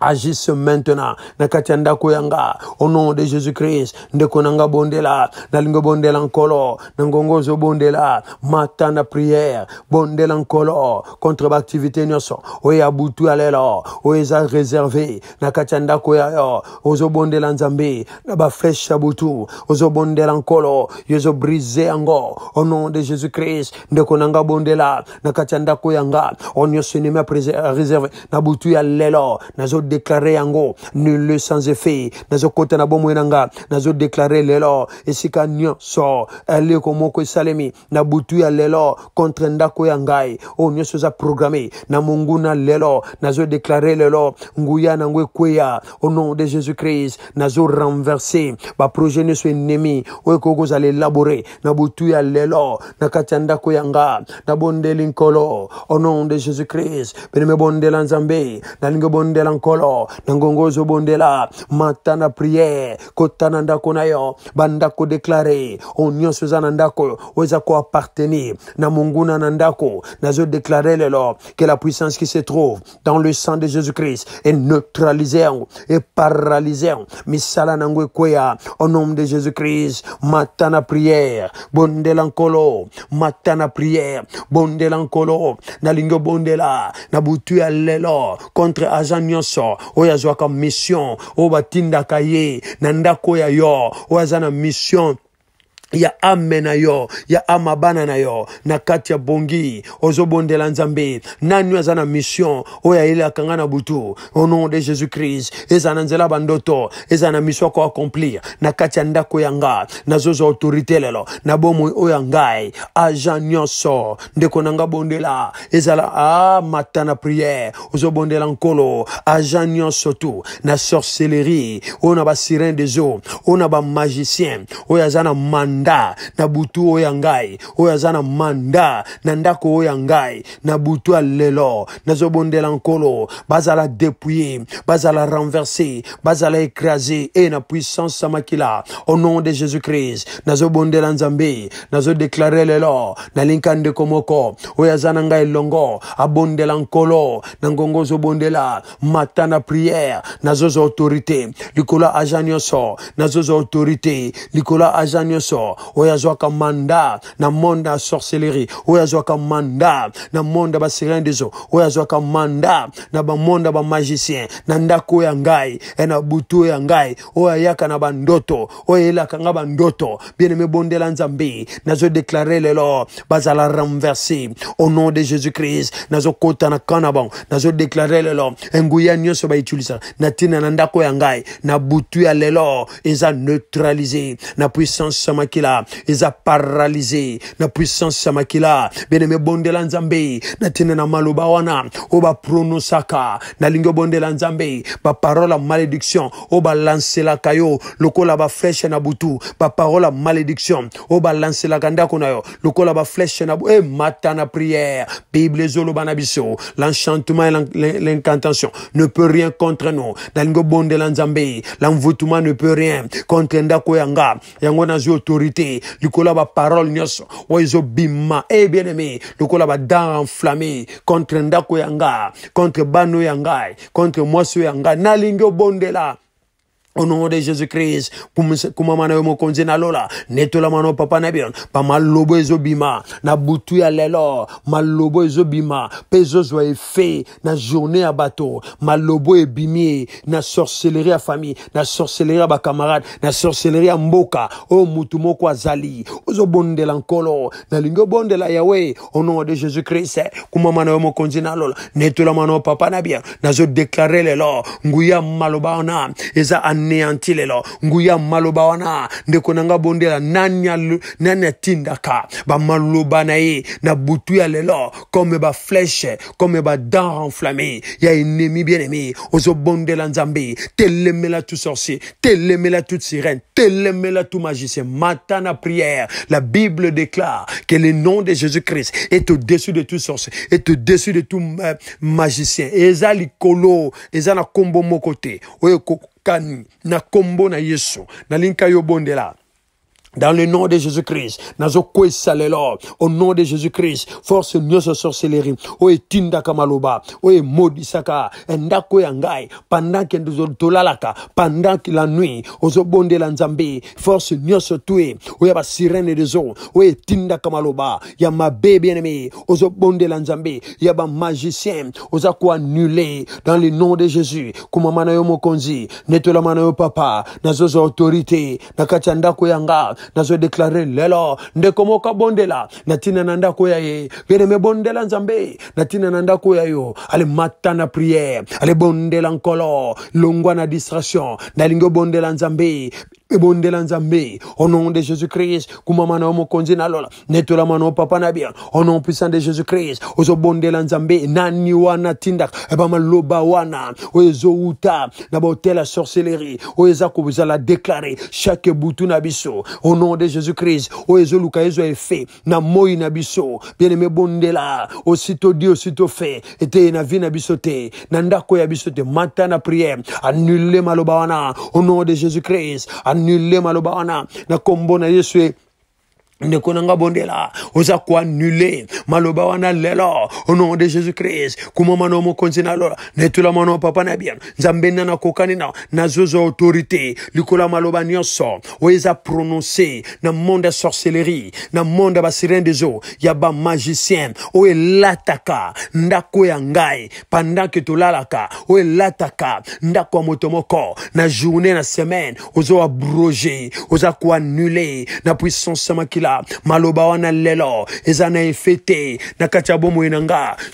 agisse maintenant na kati ya ndako yanga au nom de jésus christ ndeko na nga bondela nalingi bondela nkolo na ngongo ozobondela mata na priere bondela nkolo contre baaktivité nyonso oyo ya butu ya lelo oyo eza réserve na kati ya ndako ya yo ozobondela nzambe na bafleshe ya butu ozobondela nkolo yo ozobrise yango au nom de jésus christ ndeko na nga bondela na kati ya ndako yanga oyo nyonso enemi ya réserve na butu ya lelo nazo nazodeklare yango nul sans effet kota na bomoi na si kanyo lelo esika nyonso comme moko salemi. na butu ya lelo contre ndako ya ngai oyo oh, nyonso eza programme na munguna lelo nazodeklare lelo nguya nango ekweya au nom de jésus christ renversé baprojet nyonso enemi oyo ekoki kozala elabore na butu ya lelo na kati ya ndako ya nga nkolo au nom de jésus christ beneme bondela nzambe lingo bondela nkolo molo na matana obondela mata na priere kota na ndako na yo bandako deklare oyo nyonso eza na ndako oyo na monguna na ndako lelo que la puissance qui se trouve dans le sang de jésus-christ e neutralise yango e paralise yango misala na yango ya au nom de jésus-christ matana na priere bondela nkolo mata na priere bondela nkolo nalingi obondela na butu ya lelo contre agent nyonso yo oyo azwaka mission oyo batindaka ye na ndako ya yo oyo aza na mission ya ame yo ya amabana na yo na ya bongi ozobondela nzambe nani aza mission oya ila kanga na butu au nom de jésus christ eza bandoto eza na mission yako accomplir na ndako yanga, nga nazozwa autorité lelo na bomoi oyo ya ngai agent nyonso bondela ezala amata ah, na priere ozobondela nkolo agent nyonso tu na sorcellerie ona na Sirène des eau oyo na bamagicien na man manda na butu oyo ya ngai oyo aza na manda na ndako oyo ya ngai na butu ya lelo nazobondela nkolo bazala depuye bazala renverse bazala ekrase e na puissance ya makila au nom de jésus christ nazobondela nzambe nazodeklare lelo nalinka ndeko moko oyo aza na ngai elongo abondela nkolo na ngongo ozobondela mata na priere nazozwa autorité likolo aza nyonso nazozwa autorité likolo aza nyonso roho oyazwaka manda na monde ya sorcellerie oyo manda na monde ya basirien deso oyo manda na bamonde ba bamagicien na ndako ya ngai na butu ya ngai oyo na bandoto oyo ayelaka nga bandoto bien-aime bondela nzambe le lelo bazala renversé. au nom de jésus christ kota na kanabon na bango le lelo nguya ba bautilisaka na ntina na ndako ya ngai na butu ya lelo eza neutralise na puissance samaki samakila eza paralize na puissance samakila beneme bondela nzambe na tena na maloba wana oyo bapronosaka nalingi obondela nzambe ba ya malédiction oyo balanselaka yo lokola flèche na butu ba ya malédiction oyo la ndako na yo lokola flèche na e mata na prière bible ezoloba na biso l'enchantement et l'incantation ne peut rien contre nous nalingi obondela nzambe l'envoûtement ne peut rien contre ndako yanga yango nazwi autorité vérité likola parole nyonso Eh e bien aimé le badar enflammé contre ndako contre bano Yanga, contre mosu yanga, nalingo bondela, au nom de jésus-christ kumamana yo mokonzi na lola netolamana o papa na bino mpa malobo ezobima na butu ya lelo malobo ezobima mpe ezozwa efe na journée ya bato malobo ebimi ye na sorcellerie ya famille na sorcellerie ya bacamarade na sorcellerie ya mboka oyo motu moko azali ozobondela nkolo nalingi obondela yawe au nom de jésus-christ kumamana yo mokonzi na lola netolamana o papa na bino nazodeklare lelo nguya maloba wana eza ni lelo nguya de maloba wana ndeko na nga bondela nani, nani atindaka na ye na butu ya lelo comme flèche comme badar enflammé ya ennemi bien aimé ozobondela nzambi telemela tout sorcier telemela toute sirène telemela tout magicien matin à prière la bible déclare que le nom de jésus-christ est au-dessus de tout sorcier est au-dessus de tout euh, magicien ezali likolo ezana na kombo te kani na nkombo na yesu nalingi ka yo bondela Dans le nom de Jésus-Christ, nazokwesa lelo, au nom de Jésus-Christ, force nyonso sorcellerie, Oe tinda kamaloba, Oye Modisaka, ndako ya pendant que tolalaka, pendant que la nuit, ozobondela l'anzambi force nyonso we tuer. a sirène des eaux, oyo tinda kamaloba, ya mabe bien-aimé, ozobondela nzambe, ya ba magicien, oza ko annuler dans le nom de Jésus, kumamana yo netola mana yo papa, Nazo autorité, nakachanda ko ya nazodéklare lelo ndeko moko abondela na ntina na ndako ya ye bien-aime bondela nzambe na ntina na ndako ya yo alemata na priere alebondela nkolo longwa na distraction nalingi obondela nzambe ebondela nzambe au nom de jésus-christ kumama na mokonzi na lola netola papa na bien. au nom puissant de jésus-christ ozobondela nzambe nani wana tindaka eba maloba wana oyo uta, na bahotel sorcellerie oyo eza kozala déclarer chaque butu na biso au nom de jésus-christ oyo ezoluka ezwa efe na moi na biso bien aime bondela aussitôt sito aussitôt fait eteye na vie na biso te na ndako ya biso te na prière annule maloba wana au nom de jésus-christ annule maloba wana na kombo na yesu ndeko nanga nga bondela oza nulé maloba wana lelo au nom de jésus christ kumama na mokonzi na lola na etulama na papa na bieno nzambe nde nakokani na zo autorité likolo ya maloba nyonso oyo eza prononce na monde sorcellerie na monde ya basirien ya bamagicien oyo elataka ndako ya ngai pendant ke tolalaka oyo elataka ndako ya na journée na semaine oza koabroge oza nulé na puissance makila Maloba wana lelo, ezana efete, nakati ya bomoi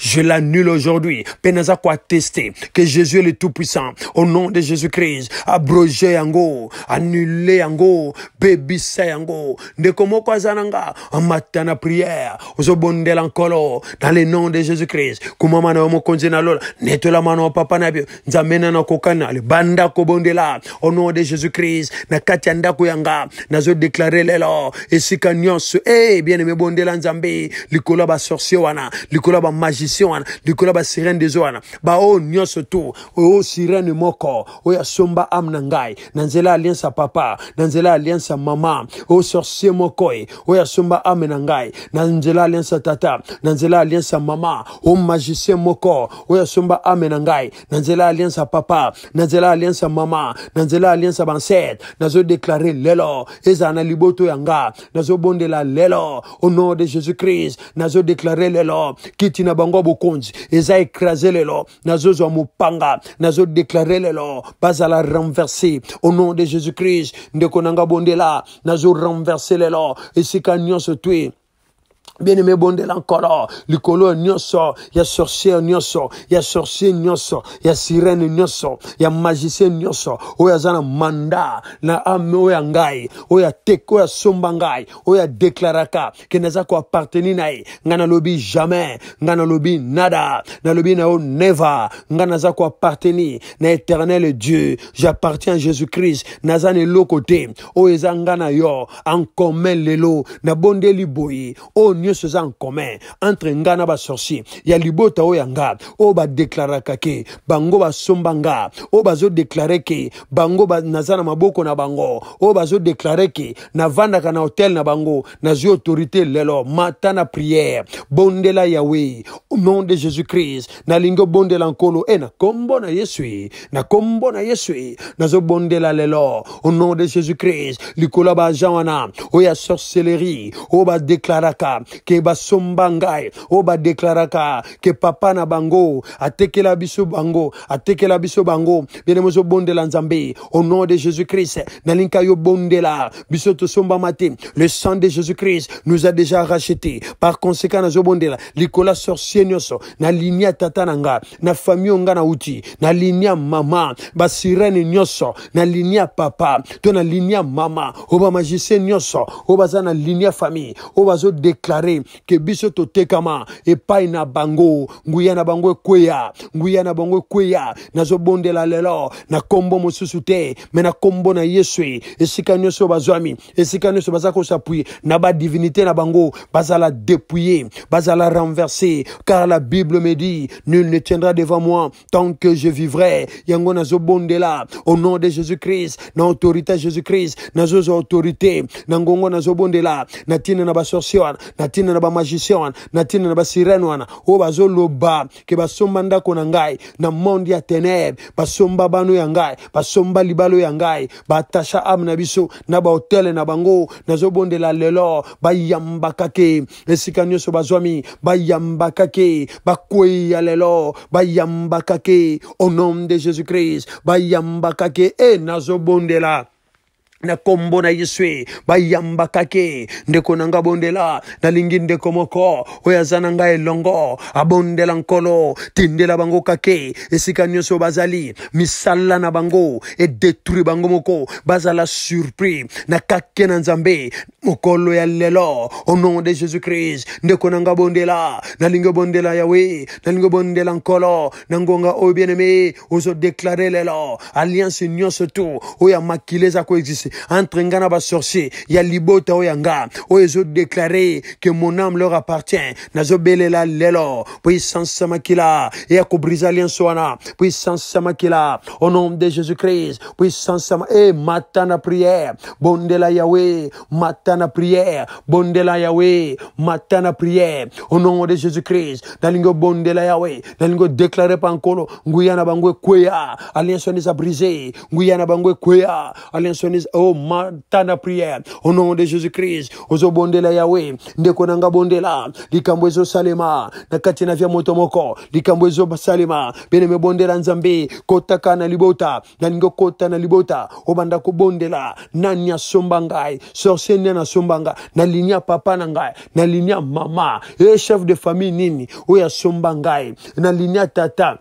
je l'annule aujourd'hui. Penaza kwa testé que Jésus est le Tout-Puissant. Au nom de Jésus-Christ, abroger yango, annuler yango, baby yango. Ndeko moko azananga, en amata na prière, ozobondela nkolo, dans le nom de Jésus-Christ. Kumama na omokonzi na lola, netola mano papa na bio, nzamena na kokana, le banda kobondela, au nom de Jésus-Christ, nakati ya ndako yanga, nazo déclarer lelo, esika nyonso e bien aimé bondela nzambe likolo ba sorcier wana likolo ba magicien wana likolo ba sirène des wana ba o nyonso to o sirène moko o ya somba am na ngai na alliance papa nanzela nzela alliance maman mama o sorcier moko e o ya somba am na ngai na alliance tata nanzela nzela alliance maman mama o magicien moko o ya somba am na ngai na alliance papa nanzela nzela alliance maman mama na nzela alliance banset nazo déclarer lelo Ezana liboto yanga nazo kobondela lelo au nom de jésus-christ nazodeklare lelo kiti na bango ya bokonzi eza ekrase lelo nazozwa mopanga nazodeklare lelo bazala renverse au nom de jésus-christ ndeko na nga bondela nazorenverse lelo esika nyonso twe bien-aimé bondela nkolo likolo nyonso ya sorcier nyonso ya sorcier nyonso ya sirene nyonso ya magicien nyonso oyo aza na manda na ame oyo ya ngai oyo ateki oyo asomba ngai oyo adeklaraka ke naza koaparteni na ye ngai nalobi jamais ngai nalobi nada nalobi na yo neva ngai naza koaparteni na éternel dieu j'appartiens à jésus-christ naza na eloko te oyo eza ngai na yo en commun lelo nabondeli boye oyo oh nyonso eza en commun entre nga na basorcier ya libota oyo ya nga oyo badeklaraka ke bango basomba nga oyo bazodeklare ke bango naza na maboko na bango oyo bazodeklare ke navandaka na hotel na bango nazwi autorité lelo matana prière priere bondela yawe au nom de jésus christ nalingi obondela nkolo e eh, na kombo na yesu na kombo na yesu e nazobondela lelo au nom de jésus christ l'ikola ya baagent wana oyo ya sorcellerie oyo badeklaraka ke basomba ngai oyo badeklaraka ke papa na bango atekela biso bango atekela biso bango bieneme ozobondela nzambe au nom de jésus christ nalingi yo bondela biso tosombama mate le sang de jésus christ nous a déjà racheté par conséquent nazobondela likolo sorcier nyonso na linia tata na nga na famille na linia mama basirene nyonso na linia papa to na linia mama oyo bamagicien nyonso oyo baza na linia ya famille bazodeklare que tekama et epai na bango nguya na bango kweya nguya na bango bonde la lelo na kombo mosusu te me na kombo na yesu esika nyonso bazwami esika so bazako sapui na ba divinité na bango bazala dépouillé bazala renversé car la bible me dit nul ne tiendra devant moi tant que je vivrai yango na la, au nom de jésus-christ na autorité jésus-christ na zo autorité na ngongo la, na tine na ba na na tina na bamagicien wana na tina na basirene wana oyo bazoloba ke basomba ndako na ngai na monde ya tenebre basomba bano ya ngai basomba libalo ya ngai batasha ame na biso na bahotele na bango nazobondela lelo bayambaka ke esika nyonso bazwami bayambaka ke bakweya lelo bayambaka ke au nom de jésus christ bayambaka ke e nazobondela na kombo na yesu ye bayambakaki ndeko na nga bondela nalingi ndeko moko oyo aza na ngai elongo abondela nkolo tindela bango kake esika nyonso bazali misala na bango edetruire bango moko bazala surpris na kake na nzambe mokolo ya lelo au nom de jésus christ ndeko na nga bondela nalingi bondela yawe nalingi bondela nkolo na ngonga oyo oh bieneme ozodeklare lelo alliance nyonso to oyo ya makila eza koexiste entre ngana ba sorcier ya libota oyanga ont déclaré que mon âme leur appartient Nazo nazobelela lelo puissance makila ya kobrisa lianso wana puissance makila au nom de jésus-christ puissance e eh, matana prière bondela yahweh matana prière bondela yahweh matana prière au nom de jésus-christ dalingo bondela yahweh dalingo odéclare pa nkolo nguya na bango alliance wana eza brise nguya na alliance wana oh matana priere au nom de jésus christ ozobondela yawe ndeko na nga bondela likambo ezosalema na kati na vya moto moko likambo ezosalema beneme bondela nzambe kotaka na libota nalingi okota na libota obanda kobondela nani asomba ngai sorcier nani asomba ngai nalini ya papa na ngai nalini ya mama e chef de famille nini oyo asomba ngai nalini ya tata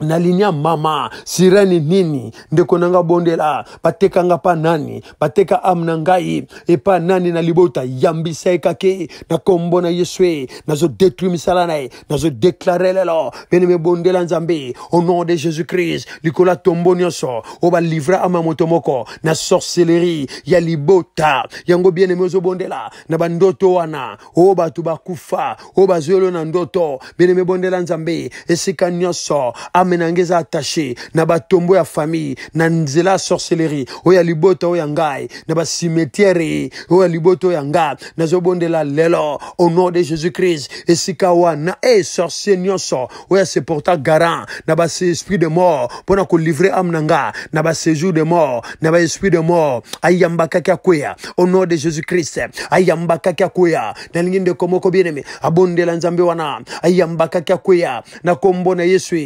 nalinia mama sirani nini ndeko nanga bondela bateka nga pa nani bateka amu na ngai epa nani na libota yambisa ye kake na kombo na yesu ye nazodetruit misala na ye nazodeklare lelo beneme bondela nzambe au nom de jésus christ likolo ya tombo nyonso oyo balivre amu ya moto moko na sorcellerie ya libota yango bieneme ozobondela na bandoto wana oyo bato bakufa oyo bazwi elo na ndoto beneme bondela nzambe esika nyonso amu bamame na eza attaché na batombo ya famille na nzela sorcellerie oyo ya libota na basimetiere oyo nazobondela lelo au nom de jésus christ esika na e sorcier nyonso oyo aseporta garant na esprits de mort mpo na kolivre ame na nga na de mort na esprit de mort ayambakaki akwea au nom de jésus christ ayambakaki akwea nalingi ndeko moko bieneme abondela nzambe wana ayambakaki akwea na kombo na yesu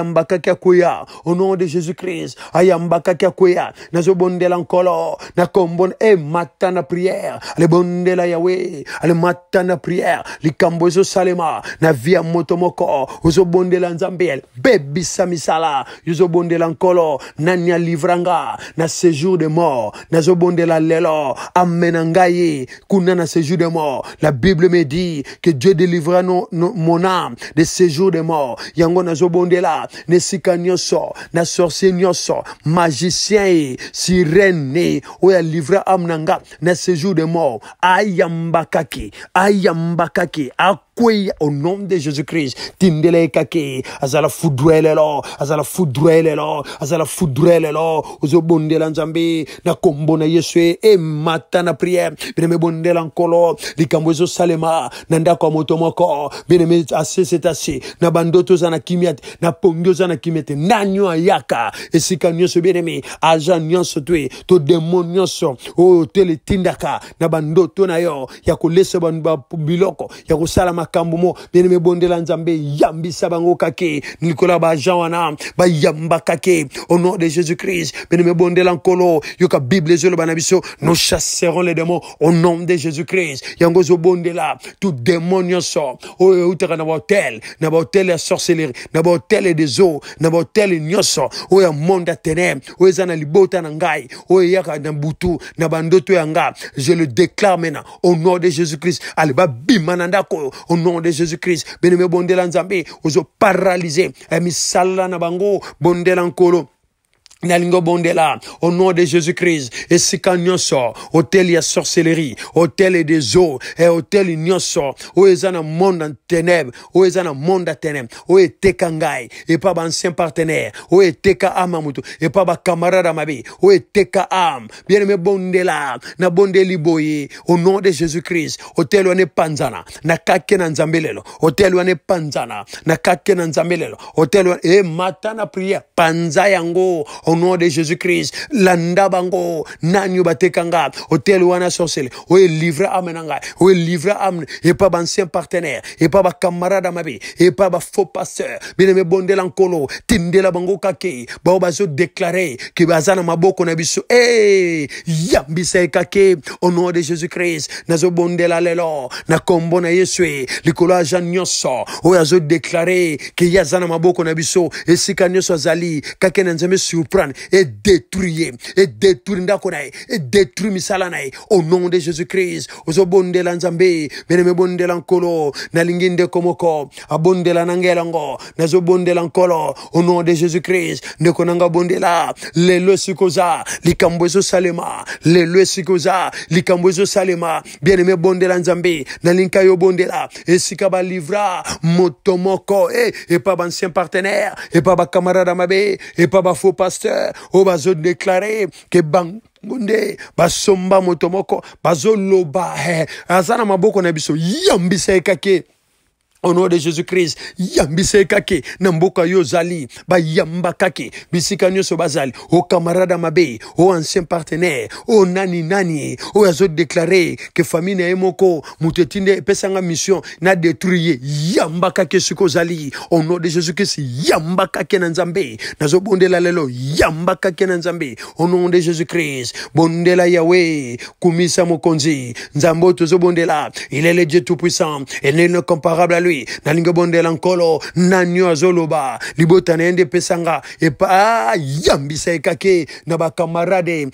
ayambaka Kakuya. kuya au nom de Jésus-Christ ayambaka kia kuya en nkolo na kombon e eh, mata na prière bondela yawe alimata na prière Likambozo salema. na via moto moko ozobondela nzambe samisala misala yozobondela nkolo Nanya livranga, na séjour de mort nazobondela lelo Amenangaye. ngai kuna na séjour de mort la bible me dit que dieu délivra no, mon âme de séjour de mort yango bondela nesika nyonso na sorcier nyonso magicien ye sirene ye oyo livra ame na nga na séjour de mort ayambakaki ayambakaki koye au nom de jésus christ tindele e ka ke azala fudwele lo azala fudwele lo azala fudwele lo ozobondela nzambe na kombo na yesu ye e mata na priere bien-aimé bondela nkolo likambo ezosalema na ndako ya moto moko bien-aime asese tasi na bandoto oza na kimia te na pongi oza na kimia te nanio ayaka esika nyonso bien-aime agent nyonso te to demo nyonso oyo teletindaka na bandoto na yo ya kolesa biloko ya kosalama makambo mo bien-aime ebondela nzambe yambisa bango kake Nikola ba baagent wana bayamba kake au nom de jésus christ bien-aime colo, nkolo yoka bible ezoloba na biso nous chasserons les démons au nom de jésus christ yango Bondela, tout démon nyonso oyo eutaka na bahotel na bahotel ya sorcellerie na bahotel ya des eaux na bahotel nyonso oyo ya monde ya ténèbre oyo eza na libota na ngai oyo eyaka na butu na bandoto ya je le déclare maintenant au nom de jésus christ aliba babima au nom de Jésus-Christ. Bien-aimé, l'Anzambé, nzambe, ozo paralysé, eh, misala na bango, bondé nkolo. nalingi obondela au nom de jésus-christ esika nyonso hôtel ya sorcellerie hôtel des eaux e hôtel nyonso oyo eza na monde ya ténèbre oyo eza na monde ya ténèbre oyo eteka ngai epa baancien partenaire oyo eteka ame ya motu epa bakamarade ya mabe oyo eteka ame bien aime bondela nabondeli boye au nom de jésus-christ hôtel wana epanzana na kake na nzambe lelo hôtel wana epanzana na kake na nzambe lelo hôtel wana e eh, mata na priere panza yango au nom de Jésus-Christ landa bango nanyo batekanga hôtel wana sorcelé oye livre anga. oye livre am. et pas ancien partenaire et pas ba camarade vie et pas ba faux passeur bien aimé bondela nkolo la bango kake bao bazo déclarer que baza na maboko na biso eh yambisa kake au nom de Jésus-Christ nazo bondela lelo na kombo na Yesu likolo aja nyonso oué azo déclarer que yaza na maboko na biso esika nyonso azali kake na surprise et détruire, et détruire Ndakona, et détruire Misalanaï, au nom de Jésus-Christ, aux bonde la Nzambe, meneme bonde la na nalinginde komoko, abonde la Nangelango, nazo bonde Nkolo, au nom de Jésus-Christ, nekonanga bonde la, lelo sikoza, likambwezo salema, lelo sikoza, likambwezo salema, bien-aimé bonde l'anzambi, na linka yo bonde la, si kaba livra, motomoko, et, eh, et pas ancien partenaire, et pas ba camarade et pas pasteur, on eh, oh, bazo déclarer que bang, nde basomba motomoko, bazo loba eh. aza na maboko na biso au nom de jésus-christ yambise kake namboka yozali, ba yambakake, bayamba kake bisika bazali o camarade mabe o ancien partenaire o nani nani yazo déclaré ke famille na ye moko pesanga mission na détruye, Yambakake yamba kake au nom de jésus-christ yambakake kake Nazo bondela lelo yamba au nom de jésus-christ bondela Yahweh, kumisa mokonzi nzambo oyo tozobondela il est le dieu tout puissant et est comparable à lui lui nalingabondela nkolo nanyo azoloba libota na pesanga. pesanga epesanga epa ayambisa ekake na bakamarade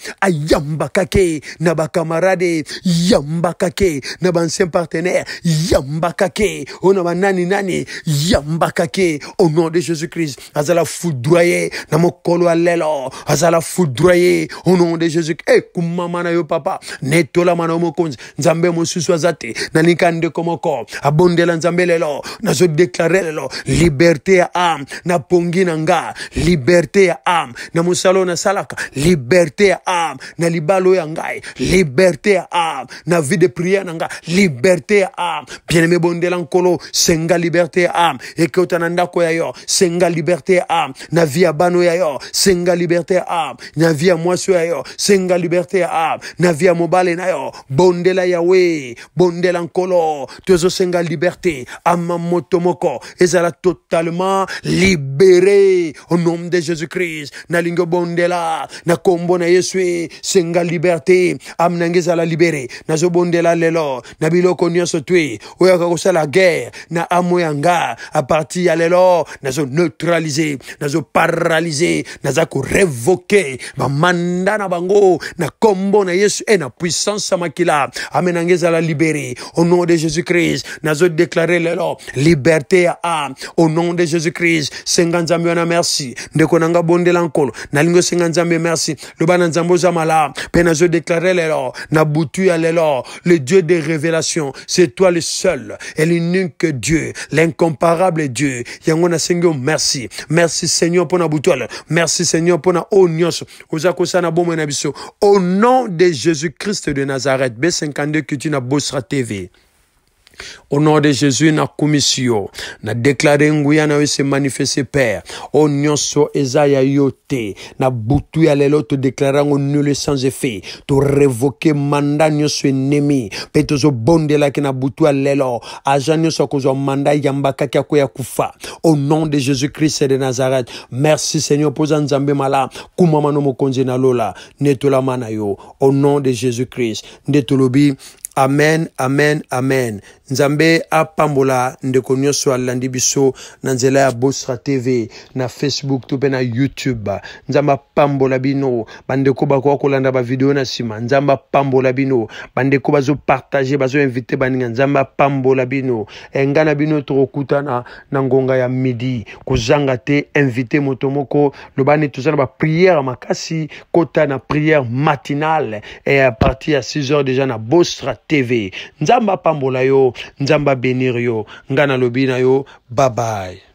kake. ke na bakamarade yambakake Naba na bancien partenaire yambakake ke kake oh, na banani nani yambaka ke au nom de jésus christ azala foudroye na mokolo ya lelo azala foudroye au nom de jésus ekumama eh, na yo papa netolama na yo mokonzi nzambe mosusu aza te nalingi komoko ndeko moko abondela nzambe lelo nazodeklare lelo liberte ya ame na pongi na nga liberte ya ame na mosala oyo nasalaka liberte ya ame na libala oyo ya ngai liberte ya ame na vie de priere na nga liberte ya ame bien-aime bondela nkolo senga liberte ya ame ekeuta na ndako ya yo senga liberte ya ame na vie ya bana oyo ya yo senga liberte ya ame na vie ya mwasi oyo ya yo senga liberte ya ame na vie ya mobale na yo bondela yawe bondela nkolo tozosenga liberte Amamo motomoko. ezala totalement libéré au nom de Jésus-Christ Na lingo bondela na kombo na Yesu senga liberté amnange la libéré nazo bondela lelo na biloko nyonso twi oyo kosala guerre na amo yanga a partir ya lelo nazo neutraliser nazo paralyser naza ko révoquer ba manda na bango na kombo na Yesu et na puissance makila amenange la libéré au nom de Jésus-Christ nazo déclarer lelo liberté à, au nom de Jésus-Christ. Senga nzambe wana merci. Ndeko nanga bondela nkolo. Nalingo senga merci. Luban na nzambe Pena Pe je déclarer lelo na à ya Le Dieu des révélations, c'est toi le seul et l'unique Dieu, l'incomparable Dieu. Yango na merci. Merci Seigneur pour na à. Merci Seigneur pour na Ozako sana bomo na biso. Au nom de Jésus-Christ de Nazareth, B52 que tu na TV. Au nom de Jésus, na commission, na deklare nguya se manifester Père. O nyonso ezaya yote, na butu ya lelo todeklarango nul sans effet, torevoke manda nyonso enemi mpe ki na butu ya lelo mandat nyonso akozwa manda yambakaki ya kufa au nom de jésus-christ de nazareth merci seigneur mpoza nzambe mala kumama no mokonzi na lola netolama mana yo au nom de jésus-christ netolobi. amen amen amen nzambe apambola ndeko nyonso alandi biso na nzela ya bosra tv na facebook to mpe na youtube nzambe apambola bino bandeko bakoka kolanda bavideo na nsima nzambe apambola bino bandeko bazopartage bazoinvite baninga nzambe apambola bino enga na bino tokokutana na ngonga ya midi kozanga te invite moto moko loba ne toza na bapriere makasi kota na priere matinale e a partir ya 6 heures déjà na bosra tv nzambe apambola yo nzambe abenir yo ngai nalobi na yo babaye